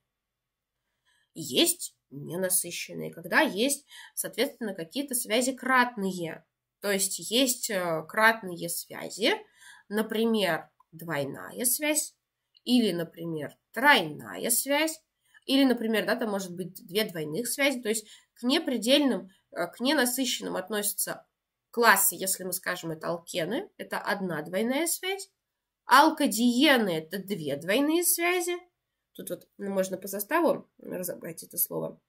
Есть ненасыщенные, когда есть, соответственно, какие-то связи кратные. То есть есть э, кратные связи, например, двойная связь или, например, тройная связь, или, например, да, там может быть две двойных связи. То есть к непредельным, э, к ненасыщенным относятся классы, если мы скажем, это алкены, это одна двойная связь. Алкодиены – это две двойные связи. Тут вот можно по составу разобрать это слово.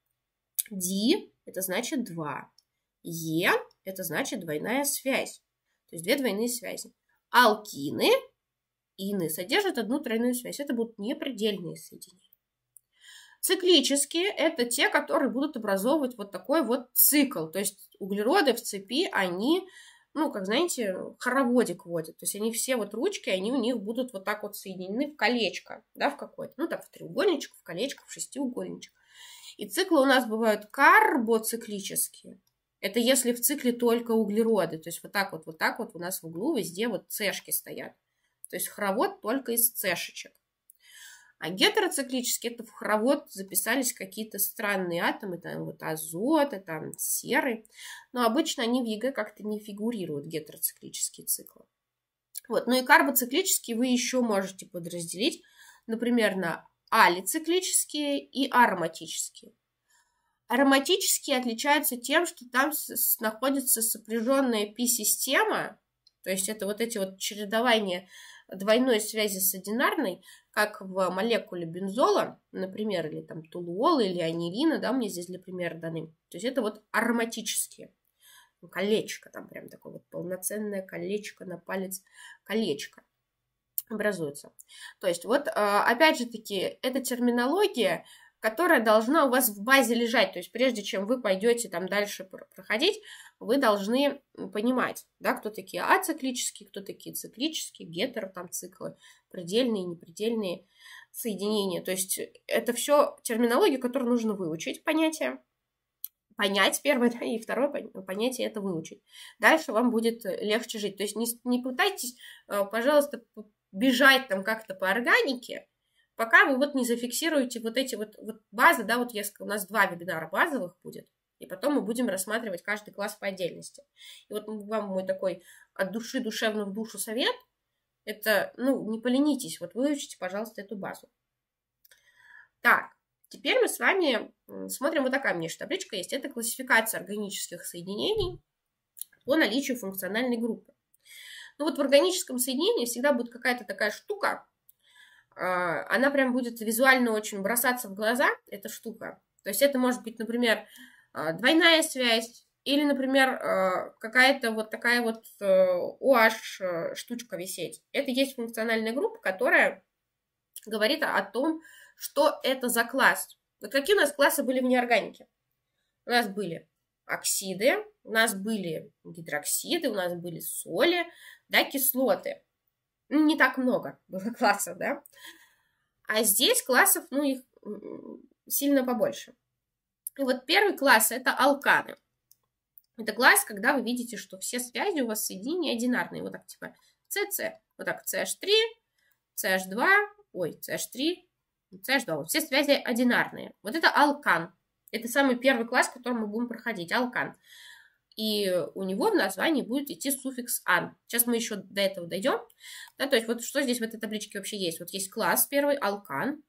Ди – это значит два. Е – это значит двойная связь. То есть две двойные связи. Алкины, ины содержат одну тройную связь. Это будут непредельные соединения. Циклические – это те, которые будут образовывать вот такой вот цикл. То есть углероды в цепи, они, ну, как знаете, хороводик водят. То есть они все вот ручки, они у них будут вот так вот соединены в колечко, да, в какое-то. Ну, так, в треугольничек, в колечко, в шестиугольничек. И циклы у нас бывают карбоциклические. Это если в цикле только углероды. То есть вот так вот, вот так вот у нас в углу везде вот цешки стоят. То есть хоровод только из цешечек. А гетероциклически это в хоровод записались какие-то странные атомы, там вот азота, там серы. Но обычно они в ЕГЭ как-то не фигурируют, гетероциклические циклы. Вот. Ну и карбоциклические вы еще можете подразделить, например, на алициклические и ароматические. Ароматические отличаются тем, что там находится сопряженная пи-система, то есть это вот эти вот чередования двойной связи с одинарной, как в молекуле бензола, например, или там тулуола, или анилина, да, мне здесь для примера даны. То есть это вот ароматические. Ну, колечко, там прям такое вот полноценное колечко на палец, колечко образуется. То есть вот а, опять же таки эта терминология которая должна у вас в базе лежать. То есть прежде чем вы пойдете там дальше проходить, вы должны понимать, да, кто такие ациклические, кто такие циклические, гетеро там циклы, предельные, непредельные соединения. То есть это все терминология, которую нужно выучить, понятие. Понять первое, да, и второе понятие это выучить. Дальше вам будет э, легче жить. То есть не, не пытайтесь, э, пожалуйста, бежать там как-то по органике, Пока вы вот не зафиксируете вот эти вот, вот базы, да, вот я у нас два вебинара базовых будет, и потом мы будем рассматривать каждый класс по отдельности. И вот вам мой такой от души душевно в душу совет, это, ну, не поленитесь, вот выучите, пожалуйста, эту базу. Так, теперь мы с вами смотрим, вот такая мне же табличка есть, это классификация органических соединений по наличию функциональной группы. Ну вот в органическом соединении всегда будет какая-то такая штука, а, она прям будет визуально очень бросаться в глаза, эта штука. То есть это может быть, например, а, двойная связь, или, например, а, какая-то вот такая вот OH штучка висеть. Это есть функциональная группа, которая говорит о том, что это за класс. Вот какие у нас классы были в неорганике? У нас были оксиды, у нас были гидроксиды, у нас были соли, да, кислоты не так много было классов, да. А здесь классов, ну, их сильно побольше. И вот первый класс – это алканы. Это класс, когда вы видите, что все связи у вас соединения одинарные. Вот так типа CC, вот так CH3, CH2, ой, CH3, CH2. Вот все связи одинарные. Вот это алкан. Это самый первый класс, который мы будем проходить, алкан и у него в названии будет идти суффикс «ан». Сейчас мы еще до этого дойдем. Да, то есть вот что здесь в этой табличке вообще есть? Вот есть класс первый, алкан.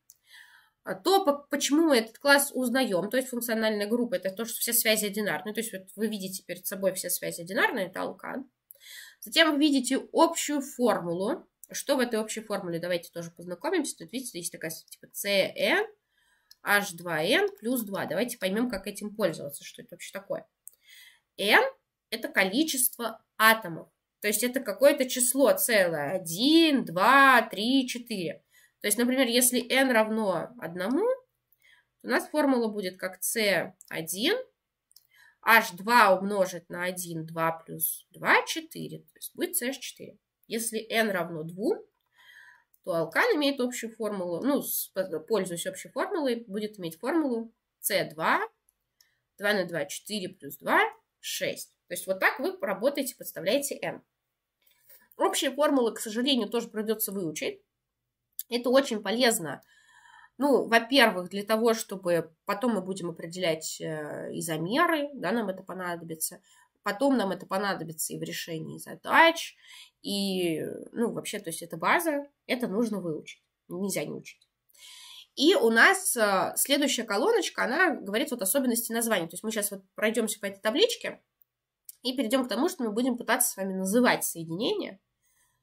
А то, почему мы этот класс узнаем, то есть функциональная группа, это то, что все связи одинарные. То есть вот вы видите перед собой все связи одинарные, это алкан. Затем вы видите общую формулу. Что в этой общей формуле? Давайте тоже познакомимся. Тут, видите, есть такая типа CN, H2N плюс 2. Давайте поймем, как этим пользоваться, что это вообще такое m – это количество атомов. То есть это какое-то число целое. 1, 2, 3, 4. То есть, например, если n равно 1, то у нас формула будет как c1 h2 умножить на 1, 2 плюс 2, 4. То есть будет CH4. Если n равно 2, то алкан имеет общую формулу, ну, пользуясь общей формулой, будет иметь формулу C2, 2 на 2, 4 плюс 2, 6. То есть вот так вы работаете, подставляете n. Общие формулы, к сожалению, тоже придется выучить. Это очень полезно. Ну, во-первых, для того, чтобы потом мы будем определять э, изомеры, да, нам это понадобится. Потом нам это понадобится и в решении задач, и, ну, вообще, то есть это база, это нужно выучить. Нельзя не учить. И у нас а, следующая колоночка, она говорит вот особенности названий. То есть мы сейчас вот пройдемся по этой табличке и перейдем к тому, что мы будем пытаться с вами называть соединения.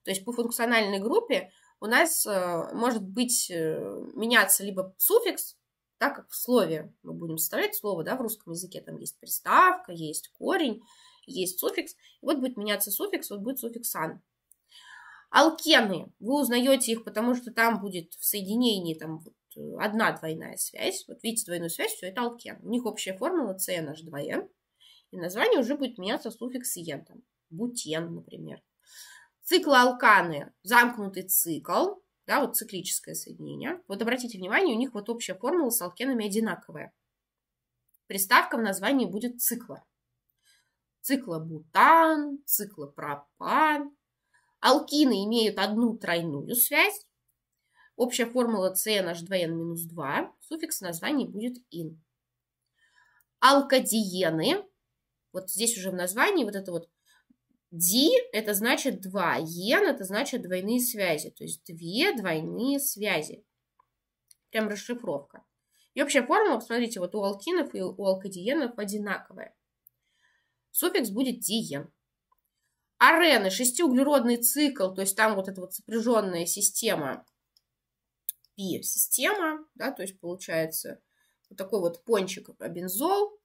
То есть по функциональной группе у нас а, может быть э, меняться либо суффикс, так как в слове мы будем составлять слово, да, в русском языке там есть приставка, есть корень, есть суффикс. И вот будет меняться суффикс, вот будет суффиксан. Алкены. Вы узнаете их, потому что там будет в соединении там, одна двойная связь. Вот видите двойную связь, все это алкен. У них общая формула CNH2N. И название уже будет меняться суффикс ен, там, бутен, например. Циклы алканы, замкнутый цикл, да, вот циклическое соединение. Вот обратите внимание, у них вот общая формула с алкенами одинаковая. Приставка в названии будет цикла. Циклобутан, циклопропан. Алкины имеют одну тройную связь, Общая формула CnH2n минус 2, суффикс названия будет in. Алкодиены, вот здесь уже в названии вот это вот Ди – это значит два, Ен e – это значит двойные связи, то есть две двойные связи. Прям расшифровка. И общая формула, посмотрите, вот у алкинов и у алкодиенов одинаковая. Суффикс будет диен. Арены, шестиуглеродный цикл, то есть там вот эта вот сопряженная система система да, то есть получается вот такой вот пончик бензол.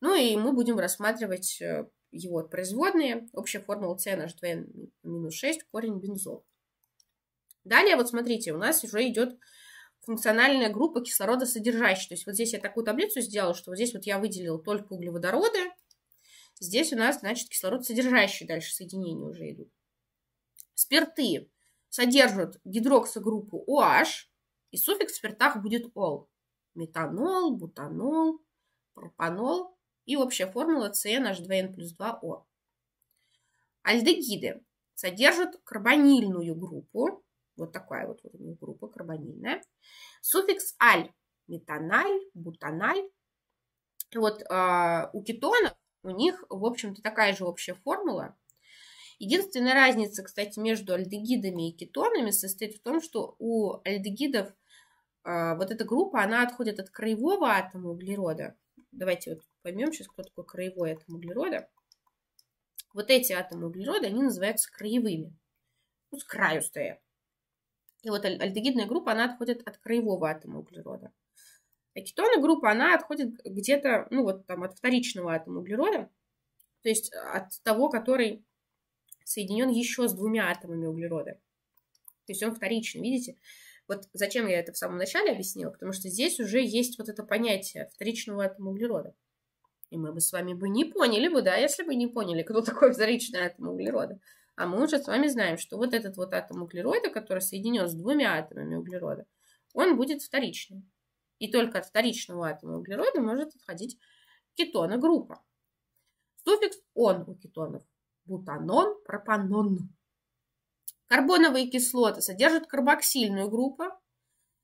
Ну и мы будем рассматривать э, его производные. Общая формула CNH2 минус 6, корень бензол. Далее, вот смотрите, у нас уже идет функциональная группа кислорода содержащая. То есть вот здесь я такую таблицу сделала, что вот здесь вот я выделила только углеводороды. Здесь у нас, значит, кислород содержащий дальше соединения уже идут. Спирты содержат гидроксогруппу OH, и суффикс в спиртах будет ол. Метанол, бутанол, пропанол и общая формула CnH2n плюс 2O. Альдегиды содержат карбонильную группу, вот такая вот, у них группа карбонильная, суффикс аль, метаналь, бутаналь. Вот э, у кетонов у них, в общем-то, такая же общая формула – Единственная разница, кстати, между альдегидами и кетонами состоит в том, что у альдегидов э, вот эта группа, она отходит от краевого атома углерода. Давайте вот поймем сейчас, кто такой краевой атом углерода. Вот эти атомы углерода, они называются краевыми. Ну, с краю стоят. И вот аль- альдегидная группа, она отходит от краевого атома углерода. А кетонная группа, она отходит где-то, ну вот там, от вторичного атома углерода, то есть от того, который соединен еще с двумя атомами углерода. То есть он вторичный, видите? Вот зачем я это в самом начале объяснила? Потому что здесь уже есть вот это понятие вторичного атома углерода. И мы бы с вами бы не поняли бы, да, если бы не поняли, кто такой вторичный атом углерода. А мы уже с вами знаем, что вот этот вот атом углерода, который соединен с двумя атомами углерода, он будет вторичным. И только от вторичного атома углерода может отходить кетона группа. Суффикс «он» у кетонов бутанон, пропанон. Карбоновые кислоты содержат карбоксильную группу.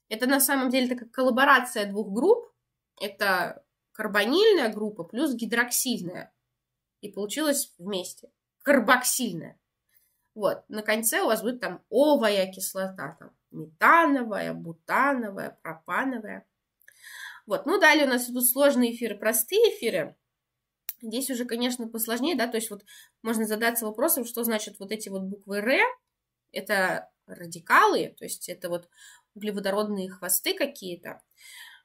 Это на самом деле такая коллаборация двух групп. Это карбонильная группа плюс гидроксильная. И получилось вместе. Карбоксильная. Вот, на конце у вас будет там овая кислота, там метановая, бутановая, пропановая. Вот, ну далее у нас идут сложные эфиры, простые эфиры. Здесь уже, конечно, посложнее, да, то есть вот можно задаться вопросом, что значит вот эти вот буквы Р, это радикалы, то есть это вот углеводородные хвосты какие-то.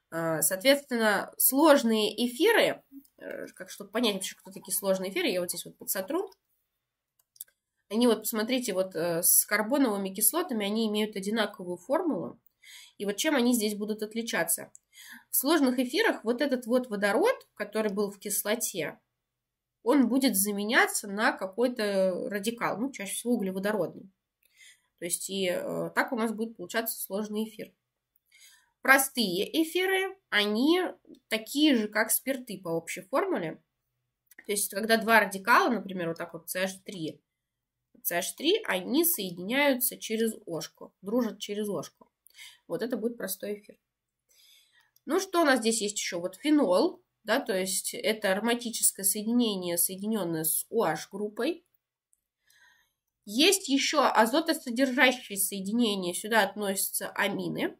А, соответственно, сложные эфиры, э, как чтобы понять вообще, кто такие сложные эфиры, я вот здесь вот подсотру. Они вот, посмотрите, вот э, с карбоновыми кислотами они имеют одинаковую формулу. И вот чем они здесь будут отличаться? В сложных эфирах вот этот вот водород, который был в кислоте, он будет заменяться на какой-то радикал, ну, чаще всего углеводородный. То есть и э, так у нас будет получаться сложный эфир. Простые эфиры, они такие же, как спирты по общей формуле. То есть когда два радикала, например, вот так вот CH3, CH3, они соединяются через ошку, дружат через ошку. Вот это будет простой эфир. Ну, что у нас здесь есть еще? Вот фенол, да, то есть это ароматическое соединение, соединенное с OH-группой. Есть еще азотосодержащие соединения, сюда относятся амины.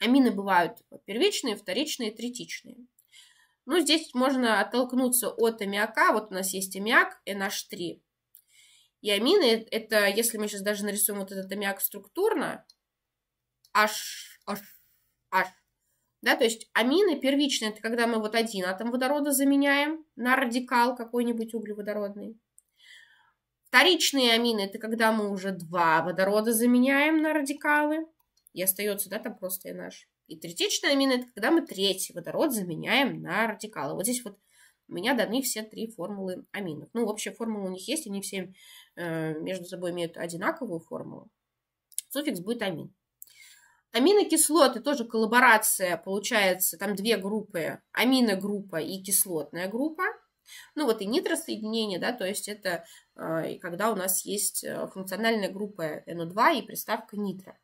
Амины бывают первичные, вторичные, третичные. Ну, здесь можно оттолкнуться от аммиака. Вот у нас есть аммиак NH3. И амины, это, если мы сейчас даже нарисуем вот этот аммиак структурно, H, H, H, да, то есть амины первичные, это когда мы вот один атом водорода заменяем на радикал какой-нибудь углеводородный. Вторичные амины – это когда мы уже два водорода заменяем на радикалы, и остается, да, там просто и наш. И третичные амины – это когда мы третий водород заменяем на радикалы. Вот здесь вот у меня даны все три формулы аминов. Ну, общая формула у них есть, они все э, между собой имеют одинаковую формулу. Суффикс будет амин. Аминокислоты тоже коллаборация, получается, там две группы, аминогруппа и кислотная группа. Ну вот и нитросоединение, да, то есть это э, когда у нас есть э, функциональная группа NO2 и приставка нитро.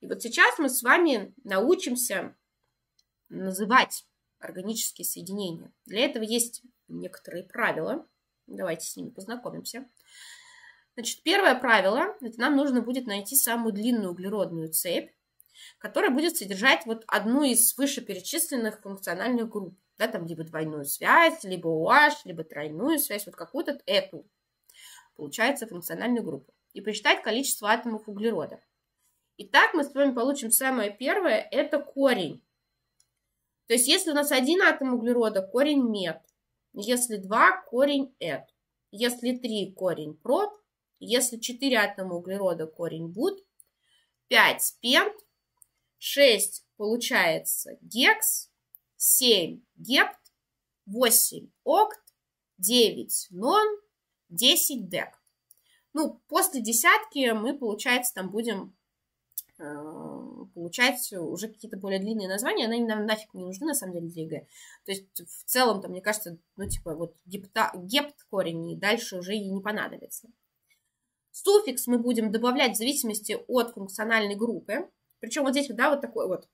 И вот сейчас мы с вами научимся называть органические соединения. Для этого есть некоторые правила. Давайте с ними познакомимся. Значит, первое правило – это нам нужно будет найти самую длинную углеродную цепь которая будет содержать вот одну из вышеперечисленных функциональных групп. Да, там либо двойную связь, либо OH, либо тройную связь, вот какую-то эту, получается, функциональную группу. И посчитать количество атомов углерода. Итак, мы с вами получим самое первое, это корень. То есть, если у нас один атом углерода, корень мет. Если два, корень эт. Если три, корень прот. Если четыре атома углерода, корень бут. пять пент, 6 получается гекс, 7 гепт, 8 окт, 9 нон, 10 дек. Ну, после десятки мы, получается, там будем э, получать уже какие-то более длинные названия, они нам нафиг не нужны, на самом деле, для ЕГЭ. То есть, в целом, там, мне кажется, ну, типа, вот гепта, гепт корень, и дальше уже и не понадобится. Суффикс мы будем добавлять в зависимости от функциональной группы. Причем вот здесь, да, вот такое вот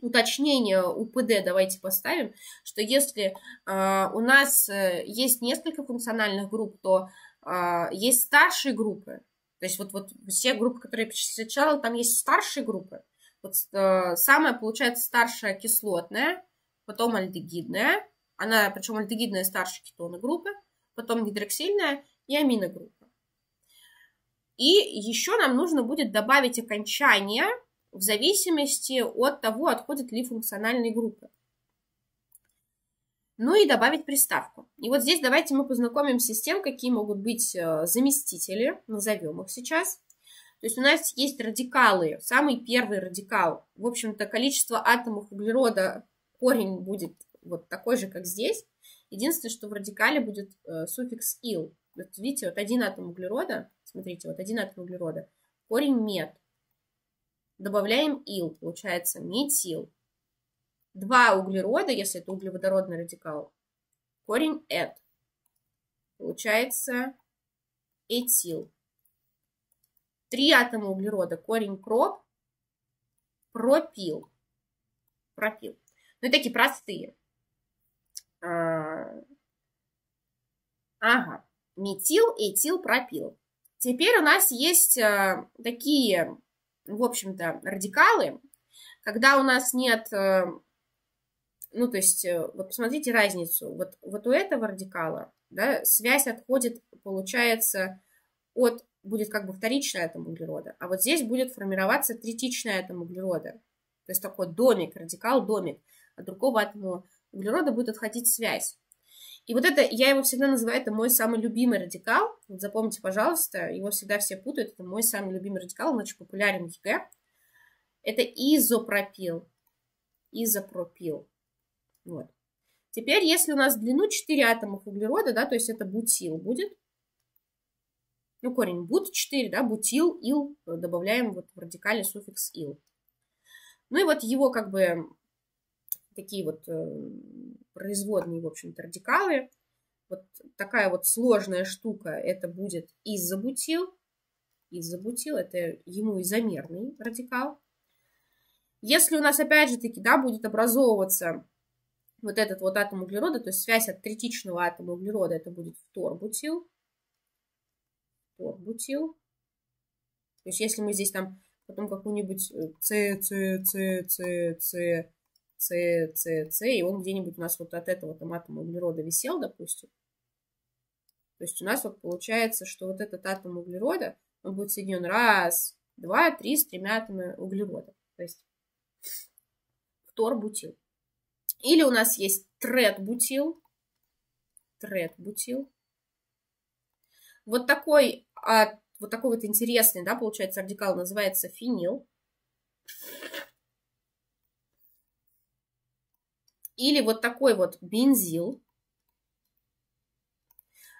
уточнение УПД давайте поставим, что если э, у нас э, есть несколько функциональных групп, то э, есть старшие группы, то есть вот, вот все группы, которые я сначала, там есть старшие группы. Вот э, самая получается старшая кислотная, потом альдегидная, она, причем альдегидная старшая кетона группы, потом гидроксильная и аминогруппа. И еще нам нужно будет добавить окончание – в зависимости от того, отходят ли функциональные группы. Ну и добавить приставку. И вот здесь давайте мы познакомимся с тем, какие могут быть э, заместители, назовем их сейчас. То есть у нас есть радикалы. Самый первый радикал. В общем-то, количество атомов углерода, корень будет вот такой же, как здесь. Единственное, что в радикале будет э, суффикс «ил». Вот видите, вот один атом углерода, смотрите, вот один атом углерода, корень мет. Добавляем ил, получается метил. Два углерода, если это углеводородный радикал, корень эт. Получается этил. Три атома углерода, корень проп, пропил. Пропил. Ну и такие простые. А, ага, метил, этил, пропил. Теперь у нас есть а, такие в общем-то, радикалы, когда у нас нет, э, ну, то есть, э, вот посмотрите разницу, вот, вот у этого радикала, да, связь отходит, получается, от, будет как бы вторичный атом углерода, а вот здесь будет формироваться третичный атом углерода, то есть такой домик, радикал-домик, от другого атома углерода будет отходить связь. И вот это, я его всегда называю, это мой самый любимый радикал. Вот запомните, пожалуйста, его всегда все путают. Это мой самый любимый радикал, он очень популярен в ЕГЭ. Это изопропил. Изопропил. Вот. Теперь, если у нас длину 4 атомов углерода, да, то есть это бутил будет, ну, корень бут 4, да, бутил, ил, э, добавляем вот в радикале суффикс ил. Ну и вот его как бы такие вот эм, производные, в общем-то, радикалы. Вот такая вот сложная штука, это будет изобутил. Изобутил – это ему изомерный радикал. Если у нас, опять же таки, да, будет образовываться вот этот вот атом углерода, то есть связь от третичного атома углерода, это будет вторбутил. Вторбутил. То есть если мы здесь там потом какую-нибудь э, С, С, С, С, С, с, С, С, и он где-нибудь у нас вот от этого там атома углерода висел, допустим. То есть у нас вот получается, что вот этот атом углерода, он будет соединен раз, два, три с тремя атомами углерода. То есть фторбутил. Или у нас есть третбутил. Третбутил. Вот такой, а, вот такой вот интересный, да, получается, радикал называется фенил. или вот такой вот бензил.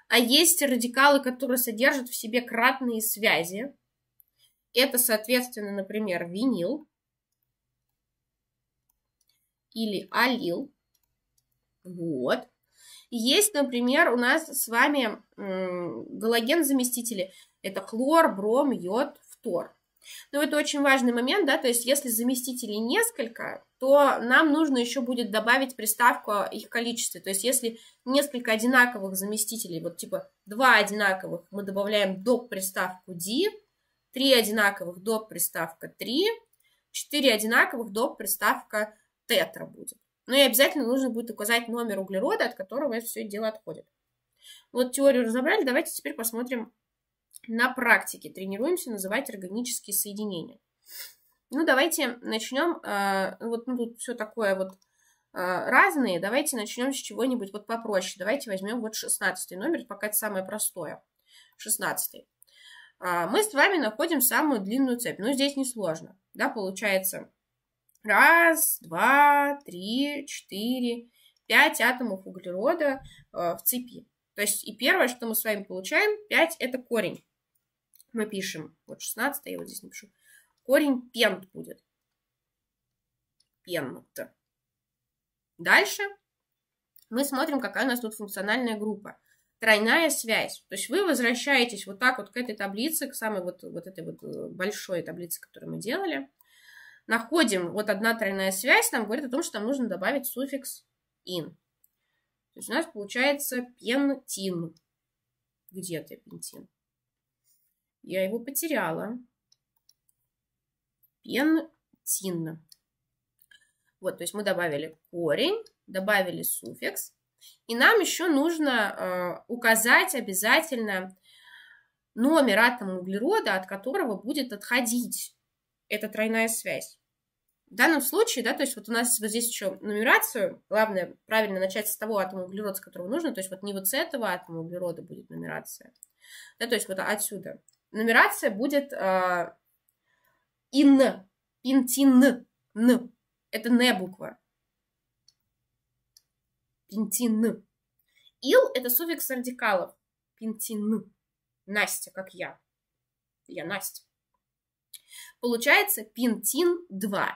А есть радикалы, которые содержат в себе кратные связи. Это, соответственно, например, винил или алил. Вот. Есть, например, у нас с вами галоген-заместители. Это хлор, бром, йод, фтор. Ну это очень важный момент, да, то есть если заместителей несколько, то нам нужно еще будет добавить приставку о их количестве. То есть если несколько одинаковых заместителей, вот типа два одинаковых, мы добавляем доп. приставку D, три одинаковых доп. приставка 3, четыре одинаковых доп. приставка тетра будет. Ну и обязательно нужно будет указать номер углерода, от которого это все дело отходит. Вот теорию разобрали, давайте теперь посмотрим на практике тренируемся называть органические соединения. Ну, давайте начнем. Э, вот ну, тут все такое вот э, разные. Давайте начнем с чего-нибудь вот попроще. Давайте возьмем вот 16 номер, пока это самое простое. 16. Э, мы с вами находим самую длинную цепь. Но ну, здесь несложно. Да, получается раз, два, три, четыре, пять атомов углерода в цепи. То есть и первое, что мы с вами получаем, 5 это корень мы пишем, вот 16, я вот здесь напишу, корень пент будет. Пент. Дальше мы смотрим, какая у нас тут функциональная группа. Тройная связь. То есть вы возвращаетесь вот так вот к этой таблице, к самой вот, вот этой вот э, большой таблице, которую мы делали. Находим вот одна тройная связь, нам говорит о том, что нам нужно добавить суффикс ин. То есть у нас получается пентин. Где ты, пентин? Я его потеряла. Пентин. Вот, то есть мы добавили корень, добавили суффикс. И нам еще нужно э, указать обязательно номер атома углерода, от которого будет отходить эта тройная связь. В данном случае, да, то есть вот у нас вот здесь еще нумерацию, главное правильно начать с того атома углерода, с которого нужно, то есть вот не вот с этого атома углерода будет нумерация, да, то есть вот отсюда, нумерация будет э, ин, пинтин, н. Это не буква. Пинтин. Ил – это суффикс радикалов. Пинтин. Настя, как я. Я Настя. Получается пинтин-2.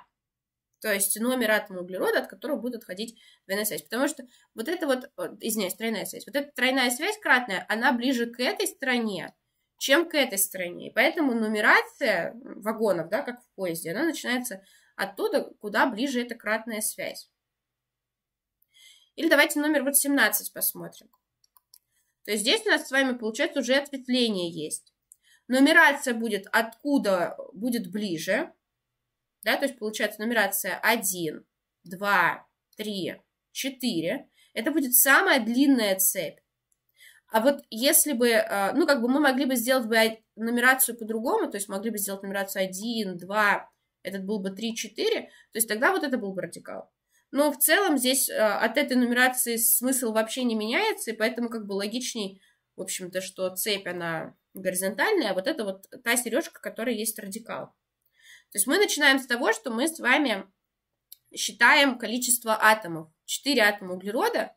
То есть номер атома углерода, от которого будет отходить двойная связь. Потому что вот эта вот, э, извиняюсь, тройная связь. Вот эта тройная связь кратная, она ближе к этой стороне, чем к этой стороне. И поэтому нумерация вагонов, да, как в поезде, она начинается оттуда, куда ближе эта кратная связь. Или давайте номер вот 17 посмотрим. То есть здесь у нас с вами, получается, уже ответвление есть. Нумерация будет откуда будет ближе. Да, то есть получается нумерация 1, 2, 3, 4. Это будет самая длинная цепь. А вот если бы, э, ну, как бы мы могли бы сделать бы нумерацию по-другому, то есть могли бы сделать нумерацию 1, 2, этот был бы 3, 4, то есть тогда вот это был бы радикал. Но в целом здесь э, от этой нумерации смысл вообще не меняется, и поэтому как бы логичней, в общем-то, что цепь, она горизонтальная, а вот это вот та сережка, которая есть радикал. То есть мы начинаем с того, что мы с вами считаем количество атомов. 4 атома углерода,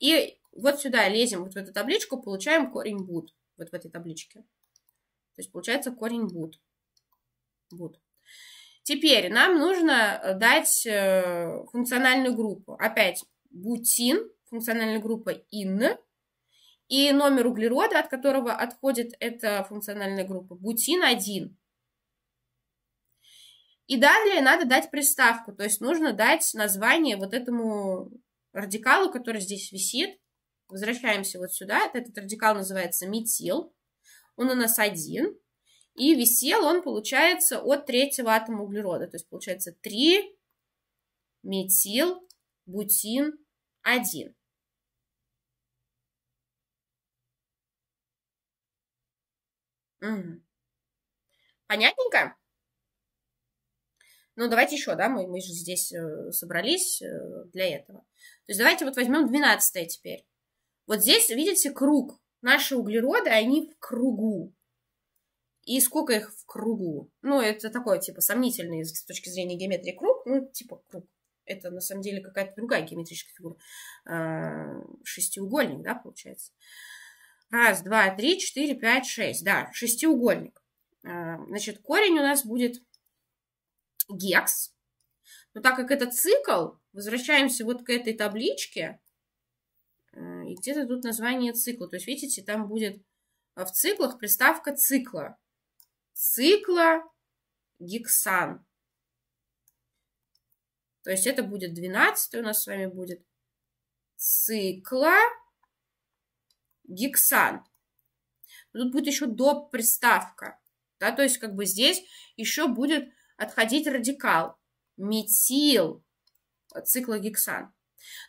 и вот сюда лезем, вот в эту табличку, получаем корень будет, вот в этой табличке. То есть получается корень будет. будет. Теперь нам нужно э, дать э, функциональную группу. Опять бутин, функциональная группа in, и номер углерода, от которого отходит эта функциональная группа, бутин 1. И далее надо дать приставку, то есть нужно дать название вот этому радикалу, который здесь висит, Возвращаемся вот сюда. Этот радикал называется метил. Он у нас один. И висел он, получается, от третьего атома углерода. То есть, получается, 3 метил бутин 1. Понятненько? Ну, давайте еще, да, мы, мы же здесь э, собрались э, для этого. То есть давайте вот возьмем 12 теперь. Вот здесь, видите, круг. Наши углероды, они в кругу. И сколько их в кругу? Ну, это такой, типа, сомнительный с точки зрения геометрии круг. Ну, типа, круг. Это, на самом деле, какая-то другая геометрическая фигура. А, шестиугольник, да, получается. Раз, два, три, четыре, пять, шесть. Да, шестиугольник. А, значит, корень у нас будет гекс. Но так как это цикл, возвращаемся вот к этой табличке. Э, и где-то тут название цикла. То есть, видите, там будет а, в циклах приставка цикла. Цикла гексан. То есть это будет 12 у нас с вами будет цикла гексан. Тут будет еще доп. приставка. Да, то есть как бы здесь еще будет отходить радикал метил цикла гексан.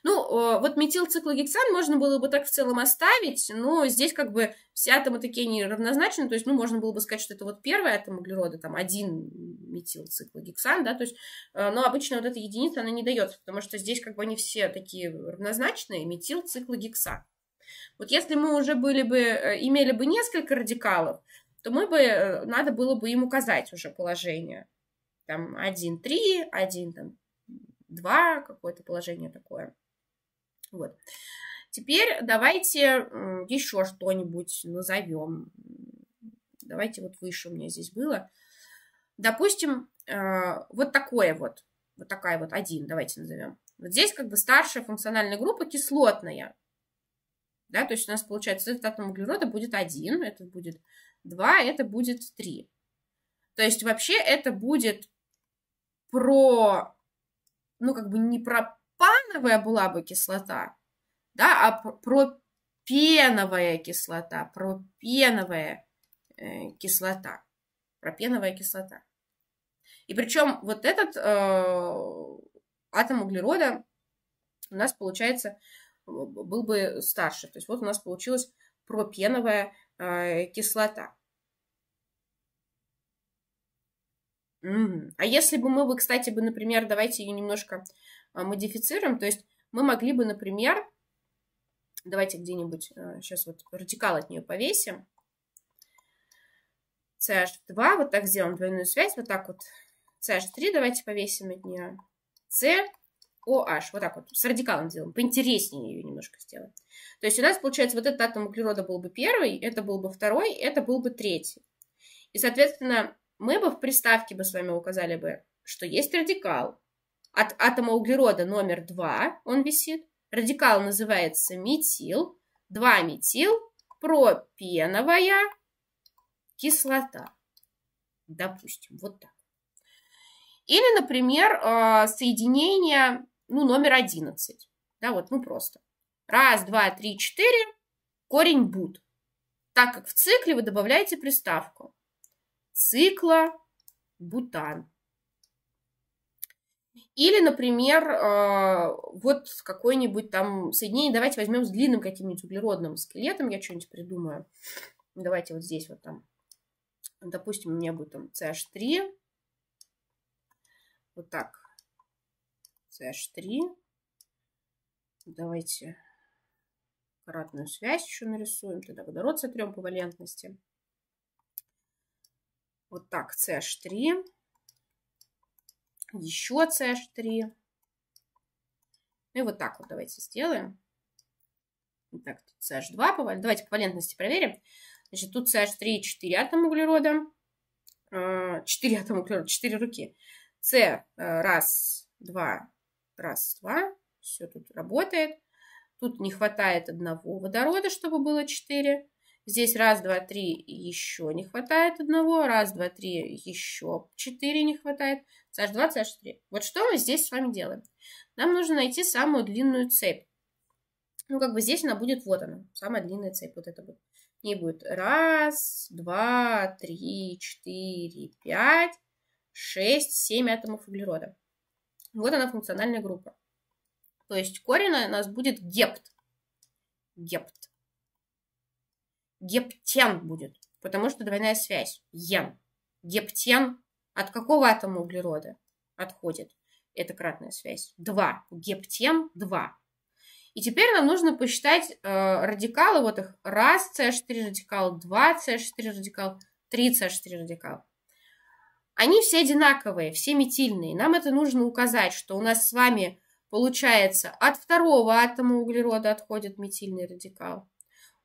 Ну, э, вот метилциклогексан можно было бы так в целом оставить, но здесь как бы все атомы такие неравнозначны, то есть, ну, можно было бы сказать, что это вот первый атом углерода, там, один метилциклогексан, да, то есть, э, но обычно вот эта единица, она не дается, потому что здесь как бы они все такие равнозначные, метилциклогексан. Вот если мы уже были бы, э, имели бы несколько радикалов, то мы бы, надо было бы им указать уже положение. Там 1, 3, 1, там, два какое-то положение такое. Вот. Теперь давайте еще что-нибудь назовем. Давайте вот выше у меня здесь было. Допустим, а, вот такое вот, вот такая вот один, давайте назовем. Вот здесь как бы старшая функциональная группа кислотная. Да, то есть у нас получается этот атом углерода будет 1, это будет 2, это будет 3. То есть вообще это будет про ну, как бы не пропановая была бы кислота, да, а пропеновая кислота, пропеновая э, кислота, пропеновая кислота. И причем вот этот э, атом углерода у нас, получается, был бы старше. То есть вот у нас получилась пропеновая э, кислота. А если бы мы бы, кстати, бы, например, давайте ее немножко а, модифицируем, то есть мы могли бы, например, давайте где-нибудь сейчас э, вот радикал от нее повесим, CH2, вот так сделаем двойную связь, вот так вот CH3 давайте повесим от нее, COH, вот так вот, с радикалом сделаем, поинтереснее ее немножко сделаем. То есть у нас, получается, вот этот атом углерода был бы первый, это был бы второй, это был бы третий. И, соответственно, мы бы в приставке бы с вами указали бы, что есть радикал. От атома углерода номер 2 он висит. Радикал называется метил. 2-метил пропеновая кислота. Допустим, вот так. Или, например, а, соединение ну, номер 11. Да, вот, ну просто. Раз, два, три, четыре, корень бут. Так как в цикле вы добавляете приставку цикла Бутан. Или, например, э, вот какой нибудь там соединение, давайте возьмем с длинным каким-нибудь углеродным скелетом, я что-нибудь придумаю. Давайте вот здесь вот там, допустим, у меня будет там CH3, вот так, CH3, давайте кратную связь еще нарисуем, тогда водород сотрем по валентности. Вот так, CH3. Еще CH3. Ну и вот так вот давайте сделаем. Вот так, CH2. Давайте по проверим. Значит, тут CH3 4 атома углерода. 4 а, атома углерода, 4 руки. c э, раз, два, раз, два. Все тут работает. Тут не хватает одного водорода, чтобы было 4. Здесь раз, два, три еще не хватает одного. Раз, два, три еще четыре не хватает. CH2, CH3. Вот что мы здесь с вами делаем? Нам нужно найти самую длинную цепь. Ну, как бы здесь она будет, вот она, самая длинная цепь, вот это будет. В ней будет раз, два, три, четыре, пять, шесть, семь атомов углерода. Вот она функциональная группа. То есть корень у нас будет гепт. Гепт гептен будет, потому что двойная связь. Ен. Гептен от какого атома углерода отходит? Это кратная связь. Два. Гептен два. И теперь нам нужно посчитать э, радикалы, вот их раз CH4 радикал, два, CH4 радикал, три, CH4 радикал. Они все одинаковые, все метильные. Нам это нужно указать, что у нас с вами получается от второго атома углерода отходит метильный радикал.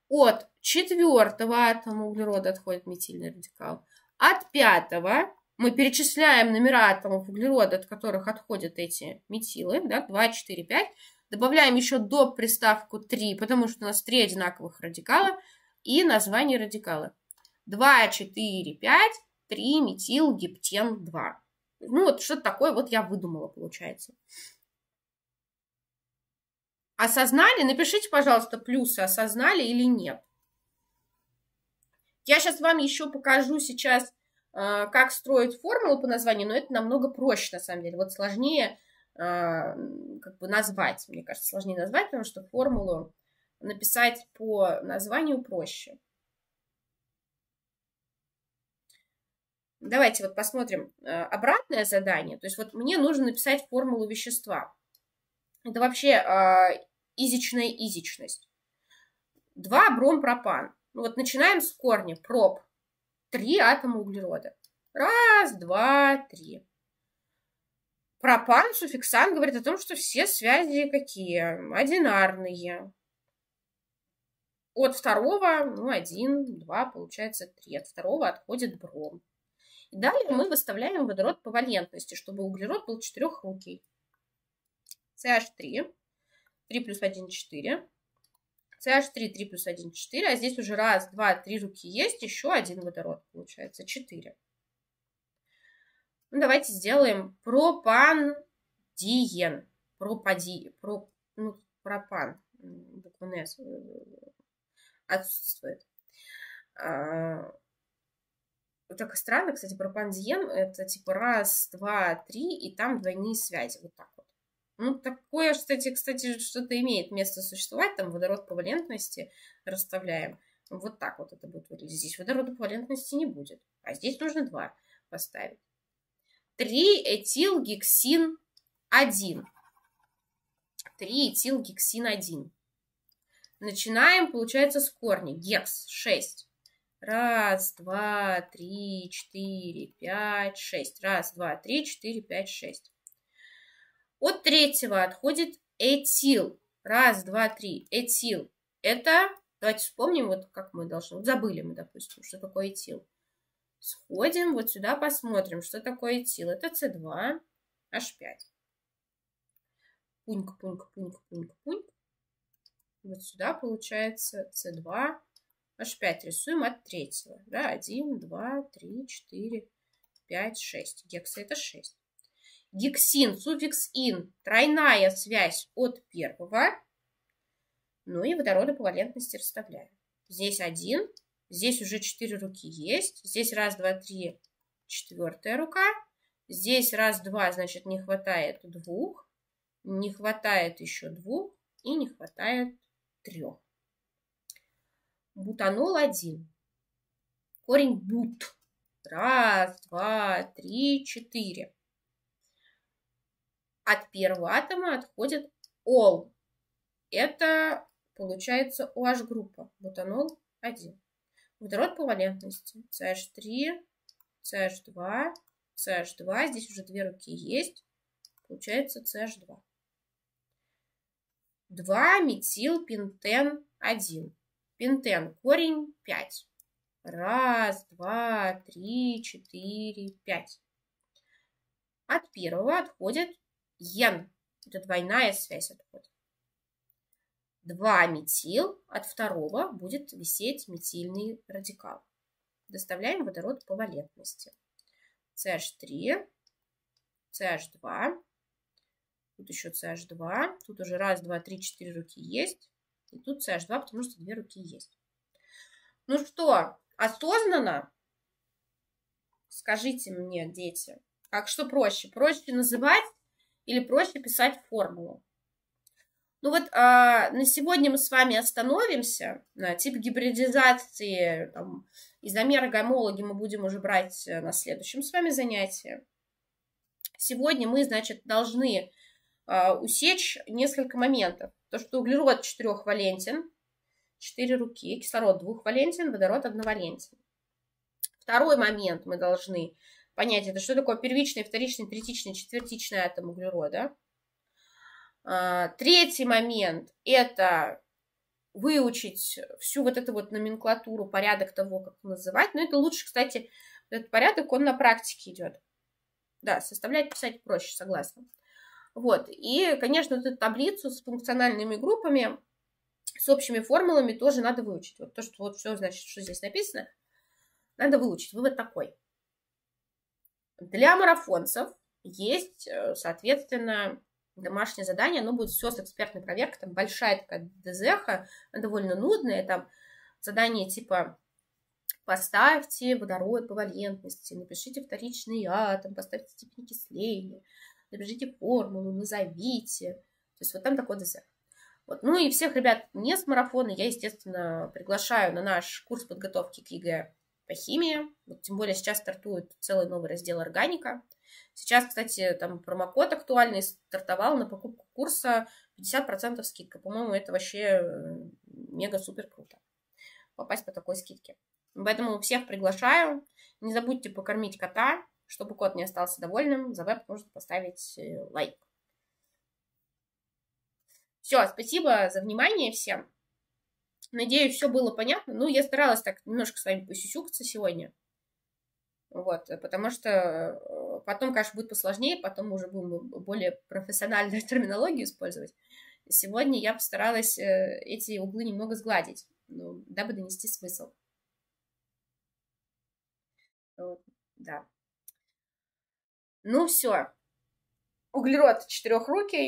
От четвертого атома углерода отходит метильный радикал. От пятого мы перечисляем номера атомов углерода, от которых отходят эти метилы, да, 2, 4, 5. Добавляем еще до приставку 3, потому что у нас три одинаковых радикала и название радикала. 2, 4, 5, 3, метил, гептен, 2. Ну, вот что-то такое вот я выдумала, получается. Осознали? Напишите, пожалуйста, плюсы, осознали или нет. Я сейчас вам еще покажу сейчас, э, как строить формулу по названию, но это намного проще, на самом деле. Вот сложнее э, как бы назвать, мне кажется, сложнее назвать, потому что формулу написать по названию проще. Давайте вот посмотрим э, обратное задание. То есть вот мне нужно написать формулу вещества. Это вообще э, изичная изичность. Два бром-пропан. Ну, вот начинаем с корня. Проб. Три атома углерода. Раз, два, три. Пропан, суффиксан говорит о том, что все связи какие? Одинарные. От второго, ну, один, два, получается три. От второго отходит бром. И далее мы выставляем водород по валентности, чтобы углерод был четырехрукий. CH3, 3 плюс 1, 4. CH3, 3 плюс 1, 4. А здесь уже раз, два, три руки есть, еще один водород получается, 4. Ну, давайте сделаем пропандиен. Пропади, проп, ну, пропан, буква С э, отсутствует. А, так странно, кстати, пропандиен это типа раз, два, три, и там двойные связи. Вот так ну, такое, кстати, кстати, что-то имеет место существовать, там водород по валентности расставляем. Вот так вот это будет выглядеть. Здесь водорода по валентности не будет, а здесь нужно два поставить. три этилгексин один три этилгексин один Начинаем, получается, с корня. Гекс 6. Раз, два, три, четыре, пять, шесть. Раз, два, три, четыре, пять, шесть. От третьего отходит этил. Раз, два, три. Этил. Это, давайте вспомним, вот как мы должны, забыли мы, допустим, что такое этил. Сходим вот сюда, посмотрим, что такое этил. Это С2, H5. Пуньк, пуньк, пуньк, пуньк, пуньк. Вот сюда получается С2, H5. Рисуем от третьего. Да, 1, 2, 3, 4, 5, 6. Гекса это 6 гексин, суффикс ин, тройная связь от первого. Ну и водорода по валентности расставляем. Здесь один, здесь уже четыре руки есть, здесь раз, два, три, четвертая рука. Здесь раз, два, значит, не хватает двух, не хватает еще двух и не хватает трех. Бутанол один. Корень бут. Раз, два, три, четыре. От первого атома отходит ол. Это получается OH-группа, бутанол 1. Водород по валентности CH3, CH2, CH2. Здесь уже две руки есть. Получается CH2. 2 метил пентен 1. Пентен корень 5. Раз, два, три, четыре, пять. От первого отходит йен. Это двойная связь отхода. два метил, от второго будет висеть метильный радикал. Доставляем водород по валентности. CH3, CH2, тут еще CH2, тут уже раз, два, три, четыре руки есть, и тут CH2, потому что две руки есть. Ну что, осознанно? Скажите мне, дети, как что проще? Проще называть или проще писать формулу. Ну вот а, на сегодня мы с вами остановимся. На тип гибридизации, там, замеры гомологи мы будем уже брать э, на следующем с вами занятии. Сегодня мы, значит, должны а, усечь несколько моментов. То, что углерод четырехвалентен, четыре руки, кислород двухвалентен, водород одновалентен. Второй момент мы должны понять это, что такое первичный, вторичный, третичный, четвертичный атом углерода. А, третий момент – это выучить всю вот эту вот номенклатуру, порядок того, как называть. Но это лучше, кстати, этот порядок, он на практике идет. Да, составлять, писать проще, согласна. Вот. И, конечно, вот эту таблицу с функциональными группами, с общими формулами тоже надо выучить. Вот то, что вот все, значит, что здесь написано, надо выучить. Вывод такой – для марафонцев есть, э, соответственно, домашнее задание, оно будет все с экспертной проверкой, там большая такая ДЗХ, довольно нудная, там задание типа поставьте водород по валентности, напишите вторичный атом, поставьте степень окисления, напишите формулу, назовите. То есть вот там такой ДЗ. Вот. Ну и всех ребят не с марафона я, естественно, приглашаю на наш курс подготовки к ЕГЭ по химии. Вот, тем более сейчас стартует целый новый раздел органика. Сейчас, кстати, там промокод актуальный стартовал на покупку курса 50% скидка. По-моему, это вообще э, мега-супер круто. Попасть по такой скидке. Поэтому всех приглашаю. Не забудьте покормить кота, чтобы кот не остался довольным. За веб нужно поставить э, лайк. Все, спасибо за внимание всем. Надеюсь, все было понятно. Ну, я старалась так немножко с вами посюсюкаться сегодня. Вот, потому что э, потом, конечно, будет посложнее, потом уже будем более профессиональную терминологию использовать. Сегодня я постаралась э, эти углы немного сгладить, ну, дабы донести смысл. Вот, да. Ну все. Углерод четырехрукий.